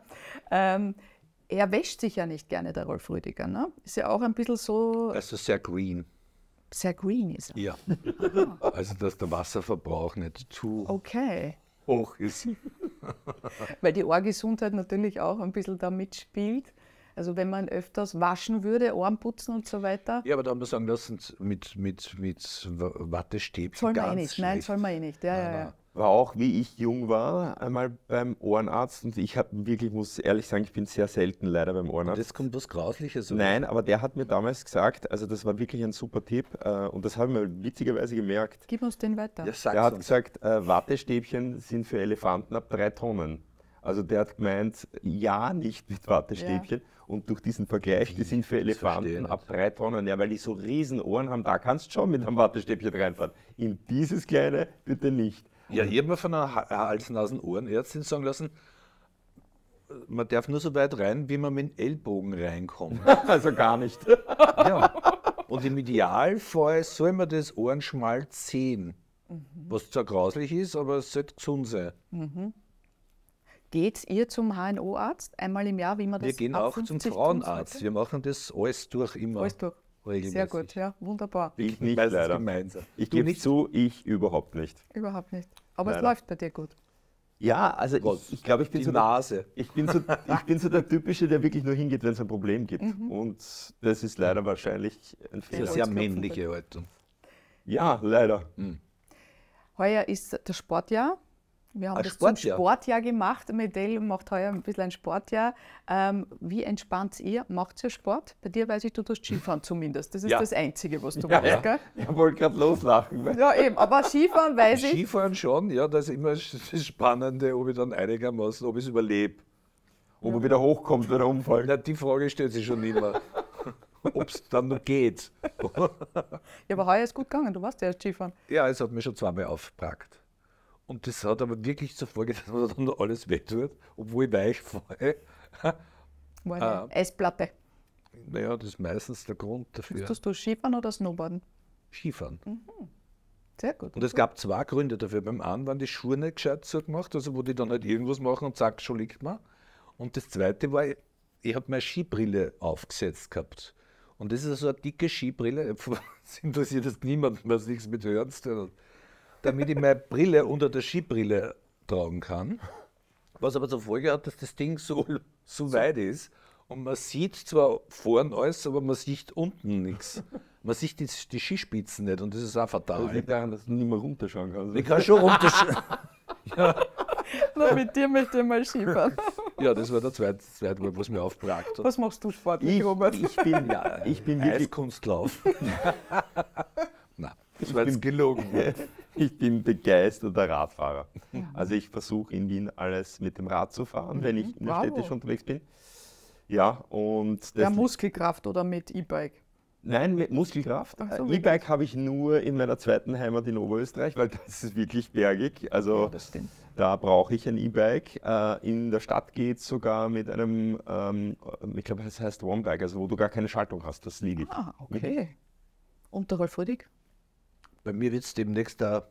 Ähm, er wäscht sich ja nicht gerne, der Rolf Rüdiger. Ne? Ist ja auch ein bisschen so. Also sehr green. Sehr green ist er. Ja. (laughs) Also, dass der Wasserverbrauch nicht zu okay. hoch ist. (laughs) Weil die Ohrgesundheit natürlich auch ein bisschen da mitspielt. Also wenn man öfters waschen würde, Ohren putzen und so weiter. Ja, aber da haben wir sagen, lassen, mit, mit, mit Wattestäbchen soll man eh ganz eh nicht. Nein, soll man eh nicht. Ja, ja, ja war auch, wie ich jung war, einmal beim Ohrenarzt und ich habe wirklich, muss ehrlich sagen, ich bin sehr selten leider beim Ohrenarzt. Das kommt was Grausliches. Oder? Nein, aber der hat mir damals gesagt, also das war wirklich ein super Tipp äh, und das habe ich mir witzigerweise gemerkt. Gib uns den weiter. Ja, der hat uns. gesagt, äh, Wattestäbchen sind für Elefanten ab drei Tonnen. Also der hat gemeint, ja, nicht mit Wattestäbchen. Ja. Und durch diesen Vergleich, die sind für Elefanten ab drei Tonnen, ja, weil die so riesen Ohren haben, da kannst du schon mit einem Wattestäbchen reinfahren. In dieses kleine bitte nicht. Ja, mhm. ich habe mir von einer äh, Hals-, Nasen-, Ohrenärztin sagen lassen, äh, man darf nur so weit rein, wie man mit dem Ellbogen reinkommt. (laughs) also gar nicht. ja. Und im Idealfall soll man das Ohrenschmalz sehen. Mhm. Was zwar grauslich ist, aber es sollte gesund sein. Mhm. Geht ihr zum HNO-Arzt einmal im Jahr, wie man das Wir gehen auch zum Frauenarzt. Wir machen das alles durch immer. Alles durch regelmäßig. Sehr gut, ja, wunderbar. Ich nicht Meistens leider. Gemeinsam. Ich gebe zu, ich überhaupt nicht. Überhaupt nicht. Aber leider. es läuft bei dir gut. Ja, also Gott, ich, ich glaube, ich bin so Nase. Der, ich bin so, ich bin so der typische, der wirklich nur hingeht, wenn es ein Problem gibt. Mhm. Und das ist leider wahrscheinlich ein Fehler. Das ist eine sehr männliche Haltung. Ja, leider. Mhm. Heuer ist das Sportjahr. Wir haben das Sportjahr. zum Sportjahr gemacht. Medell macht heuer ein bisschen ein Sportjahr. Ähm, wie entspannt ihr? Macht ihr Sport? Bei dir weiß ich, du tust Skifahren zumindest. Das ist ja. das Einzige, was du ja, machst, ja. gell? Ich wollte gerade loslachen. Ja, eben. Aber Skifahren weiß ich. Skifahren schon, ja. Das ist immer das Spannende, ob ich dann einigermaßen, ob ich es überlebe. Ob ja. ich wieder hochkomme oder umfallen. die Frage stellt sich schon immer. (laughs) ob es dann noch geht. ja, aber heuer ist gut gegangen. Du warst ja erst Skifahren. Ja, es hat mich schon zweimal aufgepackt. Und das hat aber wirklich zur Folge, (laughs) dass man dann alles wird, obwohl ich weich fahre. War eine äh, Eisplatte. Naja, das ist meistens der Grund dafür. Tust du Skifahren oder Snowboarden? Skifahren. Mhm. Sehr gut. Und es gab zwei Gründe dafür. Beim einen waren die Schuhe nicht gescheit so gemacht, also wo die dann halt irgendwas machen und zack, schon liegt man. Und das zweite war, ich habe meine Skibrille aufgesetzt gehabt. Und das ist also eine dicke Skibrille, (laughs) Es interessiert das niemanden, was nichts mit Hören hat damit ich meine Brille unter der Skibrille tragen kann. Was aber zur Folge hat, dass das Ding so, so weit ist und man sieht zwar vorn alles, aber man sieht unten nichts. Man sieht die, die Skispitzen nicht und das ist auch fatal. Das liegt daran, dass nicht mehr runterschauen kannst. Ich kann schon runterschauen. (laughs) ja. Na, mit dir möchte ich mal Skifahren. Ja, das war der zweite, zweite Mal, was mir aufgebracht hat. Was machst du sportlich, ich, Robert? Ich bin, ja, ich bin wirklich Kunstlauf. (laughs) Ich bin gelogen. (laughs) ich bin begeisterter Radfahrer. Also ich versuche in Wien alles mit dem Rad zu fahren, mhm. wenn ich mhm. nur städtisch unterwegs bin. Ja, und ja, Muskelkraft oder mit E-Bike? Nein, mit Muskelkraft. So, äh, E-Bike habe ich nur in meiner zweiten Heimat in Oberösterreich, weil (laughs) das ist wirklich bergig. Also ja, da brauche ich ein E-Bike. Äh, in der Stadt geht es sogar mit einem, ähm, ich glaube, es heißt One-Bike, also wo du gar keine Schaltung hast, das liege Ah, okay. Und Rolf Rüdig? Bei mir wird es demnächst der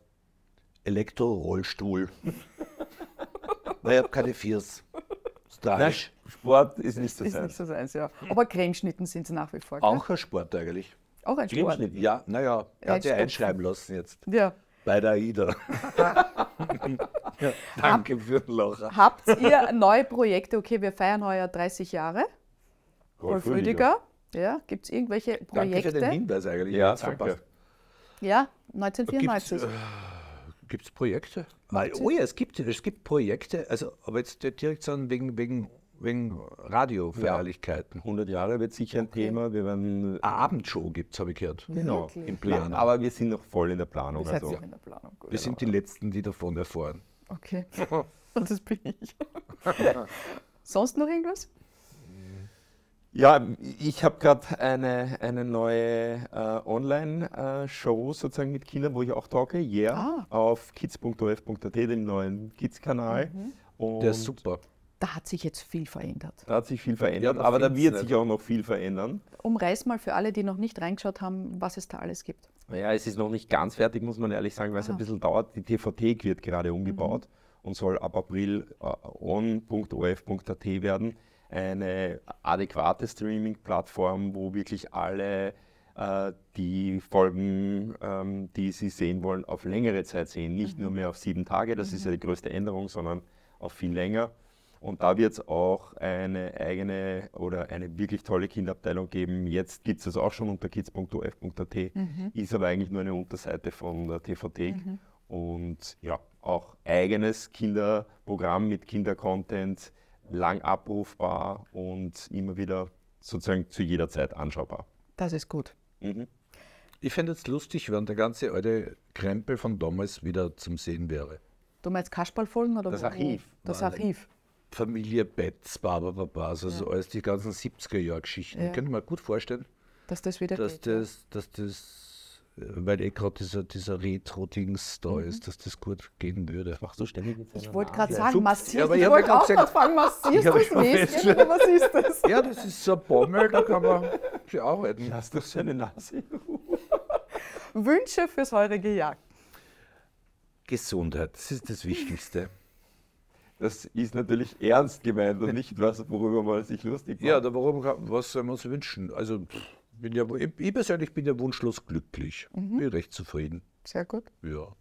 Elektrorollstuhl. Weil ich habe keine Viers. Nein, Sport ist nicht das ist Nicht das eins ja. Aber Cremeschnitten sind sie nach wie vor. Auch ein Sport eigentlich. Auch ein Sport. Cremeschnitten, ja. Naja, er hat ja einschreiben lassen jetzt. Ja. Bei der AIDA. (laughs) ja, danke Hab, für den Locher. Habt ihr neue Projekte? Okay, wir feiern heuer 30 Jahre. Rolf Rüdiger. Ja, gibt es irgendwelche Projekte? Danke für den Hinweis eigentlich. Ja, danke. Verpasst. Ja, 1994. Gibt's, äh, Projekte? Weil, oh ja, es gibt, es gibt Projekte, also, aber jetzt direkt sagen, wegen, wegen, wegen Radioverherrlichkeiten. Ja, 100 Jahre wird sicher ein okay. Thema. Wir werden äh, Eine Abendshow gibt es, habe ich gehört. Genau, Wirklich? im Plan. Aber wir sind noch voll in der Planung. also. in der Planung. Gut, wir genau. sind die Letzten, die davon erfahren. Okay, (laughs) das bin ich. (laughs) Sonst noch irgendwas? Ja, ich habe gerade eine, eine neue äh, Online-Show sozusagen mit Kindern, wo ich auch talke, yeah, ah. auf kids.of.at, dem neuen Kids-Kanal. Mhm. Der ist super. Da hat sich jetzt viel verändert. Da hat sich viel verändert, ja, aber da wird sich auch noch viel verändern. Umreiß mal für alle, die noch nicht reingeschaut haben, was es da alles gibt. Naja, es ist noch nicht ganz fertig, muss man ehrlich sagen, weil es ah. ein bisschen dauert. Die TVT wird gerade umgebaut mhm. und soll ab April äh, on.of.at werden eine adäquate Streaming-Plattform, wo wirklich alle äh, die Folgen, ähm, die sie sehen wollen, auf längere Zeit sehen. Nicht mhm. nur mehr auf sieben Tage, das mhm. ist ja mhm. die größte Änderung, sondern auf viel länger. Und da wird es auch eine eigene oder eine wirklich tolle Kinderabteilung geben. Jetzt gibt es das auch schon unter kids.of.at, mhm. ist aber eigentlich nur eine Unterseite von der TVT. Mhm. Und ja, auch eigenes Kinderprogramm mit Kindercontent lang abrufbar und immer wieder sozusagen zu jeder Zeit anschaubar. Das ist gut. Mhm. Ich fände es lustig, wenn der ganze alte Krempel von damals wieder zum Sehen wäre. Du meinst Kasperlfolgen oder Das wo? Archiv. Das Archiv. Familie Betz, Baba Babas, also ja. alles die ganzen 70er-Jahr-Geschichten. Ja. Könnte mir gut vorstellen, dass das wieder dass geht. Das, dass das weil eh gerade dieser, dieser Retro-Dings da mhm. ist, dass das gut gehen würde. Machst du ständig jetzt Ich wollte gerade sagen, massierst ja, (laughs) Ich wollte auch gerade fragen, du das Näschen oder was ist das? Ja, das ist so ein Bommel, da kann man arbeiten. Hast du seine Nase. (laughs) Wünsche fürs heurige Jagd. Gesundheit, das ist das Wichtigste. Das ist natürlich ernst gemeint und nicht was, worüber man sich lustig macht. Ja, aber warum, was soll man sich wünschen? Also, pff bin ja, ich persönlich bin ja wunschlos glücklich. Mhm. Bin recht zufrieden. Sehr gut. Ja.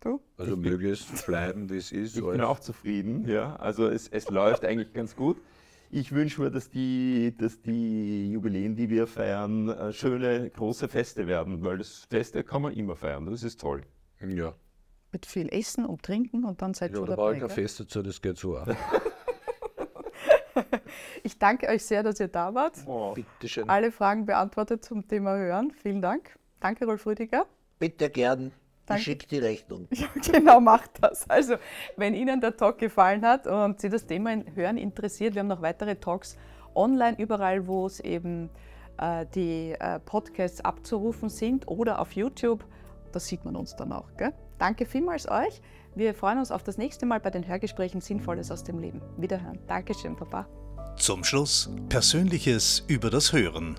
Du? Also möglichst bleiben, wie es ist. Ich bin auch zufrieden, ja. Also es, es läuft eigentlich ganz gut. Ich wünsche mir, dass die, dass die Jubiläen, die wir feiern, äh, schöne, große Feste werden, weil das Feste kann man immer feiern. Das ist toll. Ja. Mit viel Essen und Trinken und dann seid ihr ja, dabei. Ja, da war ich ein Fest dazu, das geht so auch. (laughs) Ich danke euch sehr, dass ihr da wart. Oh, schön. Alle Fragen beantwortet zum Thema Hören. Vielen Dank. Danke, Rolf Rüdiger. Bitte gern. Danke. Schickt die Rechnung. (laughs) Ja, genau, macht das. Also, wenn Ihnen der Talk gefallen hat und Sie das Thema Hören interessiert, wir haben noch weitere Talks online, überall, wo es eben äh, die äh, Podcasts abzurufen sind oder auf YouTube. Da sieht man uns dann auch. Gell? Danke vielmals euch. Wir freuen uns auf das nächste Mal bei den Hörgesprächen Sinnvolles aus dem Leben. Wiederhören. Dankeschön, Papa. Zum Schluss Persönliches über das Hören.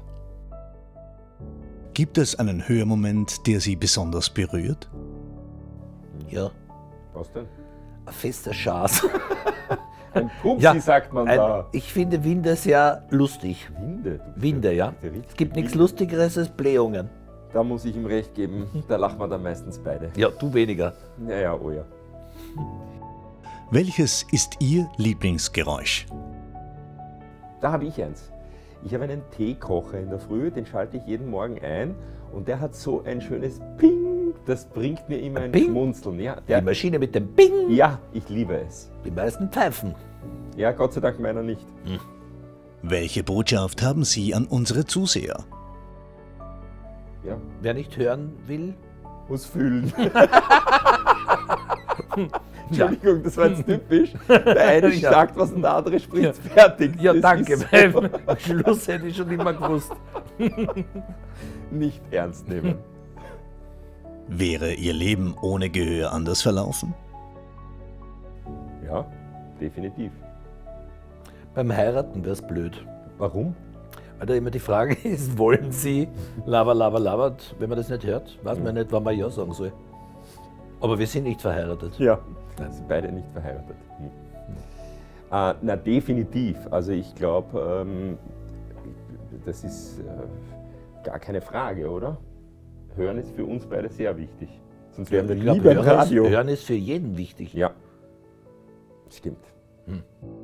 Gibt es einen Hörmoment, der Sie besonders berührt? Ja. Was denn? Ein fester Schaß. (laughs) Ein Pupsi, ja, sagt man ein, da. Ich finde Winde sehr lustig. Winde? Winde, ja. Es gibt nichts Lustigeres als Blähungen. Da muss ich ihm recht geben. Da lachen wir dann meistens beide. Ja, du weniger. Naja, oh ja. Welches ist Ihr Lieblingsgeräusch? Da habe ich eins. Ich habe einen Teekocher in der Früh, den schalte ich jeden Morgen ein und der hat so ein schönes Ping. Das bringt mir immer ein, ein Schmunzeln. Ja, der, Die Maschine mit dem Ping. Ja, ich liebe es. Die meisten pfeifen. Ja, Gott sei Dank meiner nicht. Hm. Welche Botschaft haben Sie an unsere Zuseher? Ja. Wer nicht hören will, muss fühlen. (laughs) (laughs) (laughs) Entschuldigung, das war jetzt hm. typisch. Der (laughs) eine ja. sagt was und der andere spricht ja. fertig. Ja, das danke, (laughs) so. am Schluss hätte ich schon immer gewusst. Nicht ernst nehmen. Wäre Ihr Leben ohne Gehör anders verlaufen? Ja, definitiv. Beim Heiraten wäre es blöd. Warum? Weil da immer die Frage ist, wollen Sie Lava, Lava, Lava? Wenn man das nicht hört, weiß man nicht, wann man Ja sagen soll. Aber wir sind nicht verheiratet. Ja. Nein, beide nicht verheiratet. Hm. Äh, na, definitiv. Also ich glaube, ähm, das ist äh, gar keine Frage, oder? Hören ist für uns beide sehr wichtig. Sonst wären wir lieber beim Radio. Hören ist für jeden wichtig. Ja, stimmt. Hm.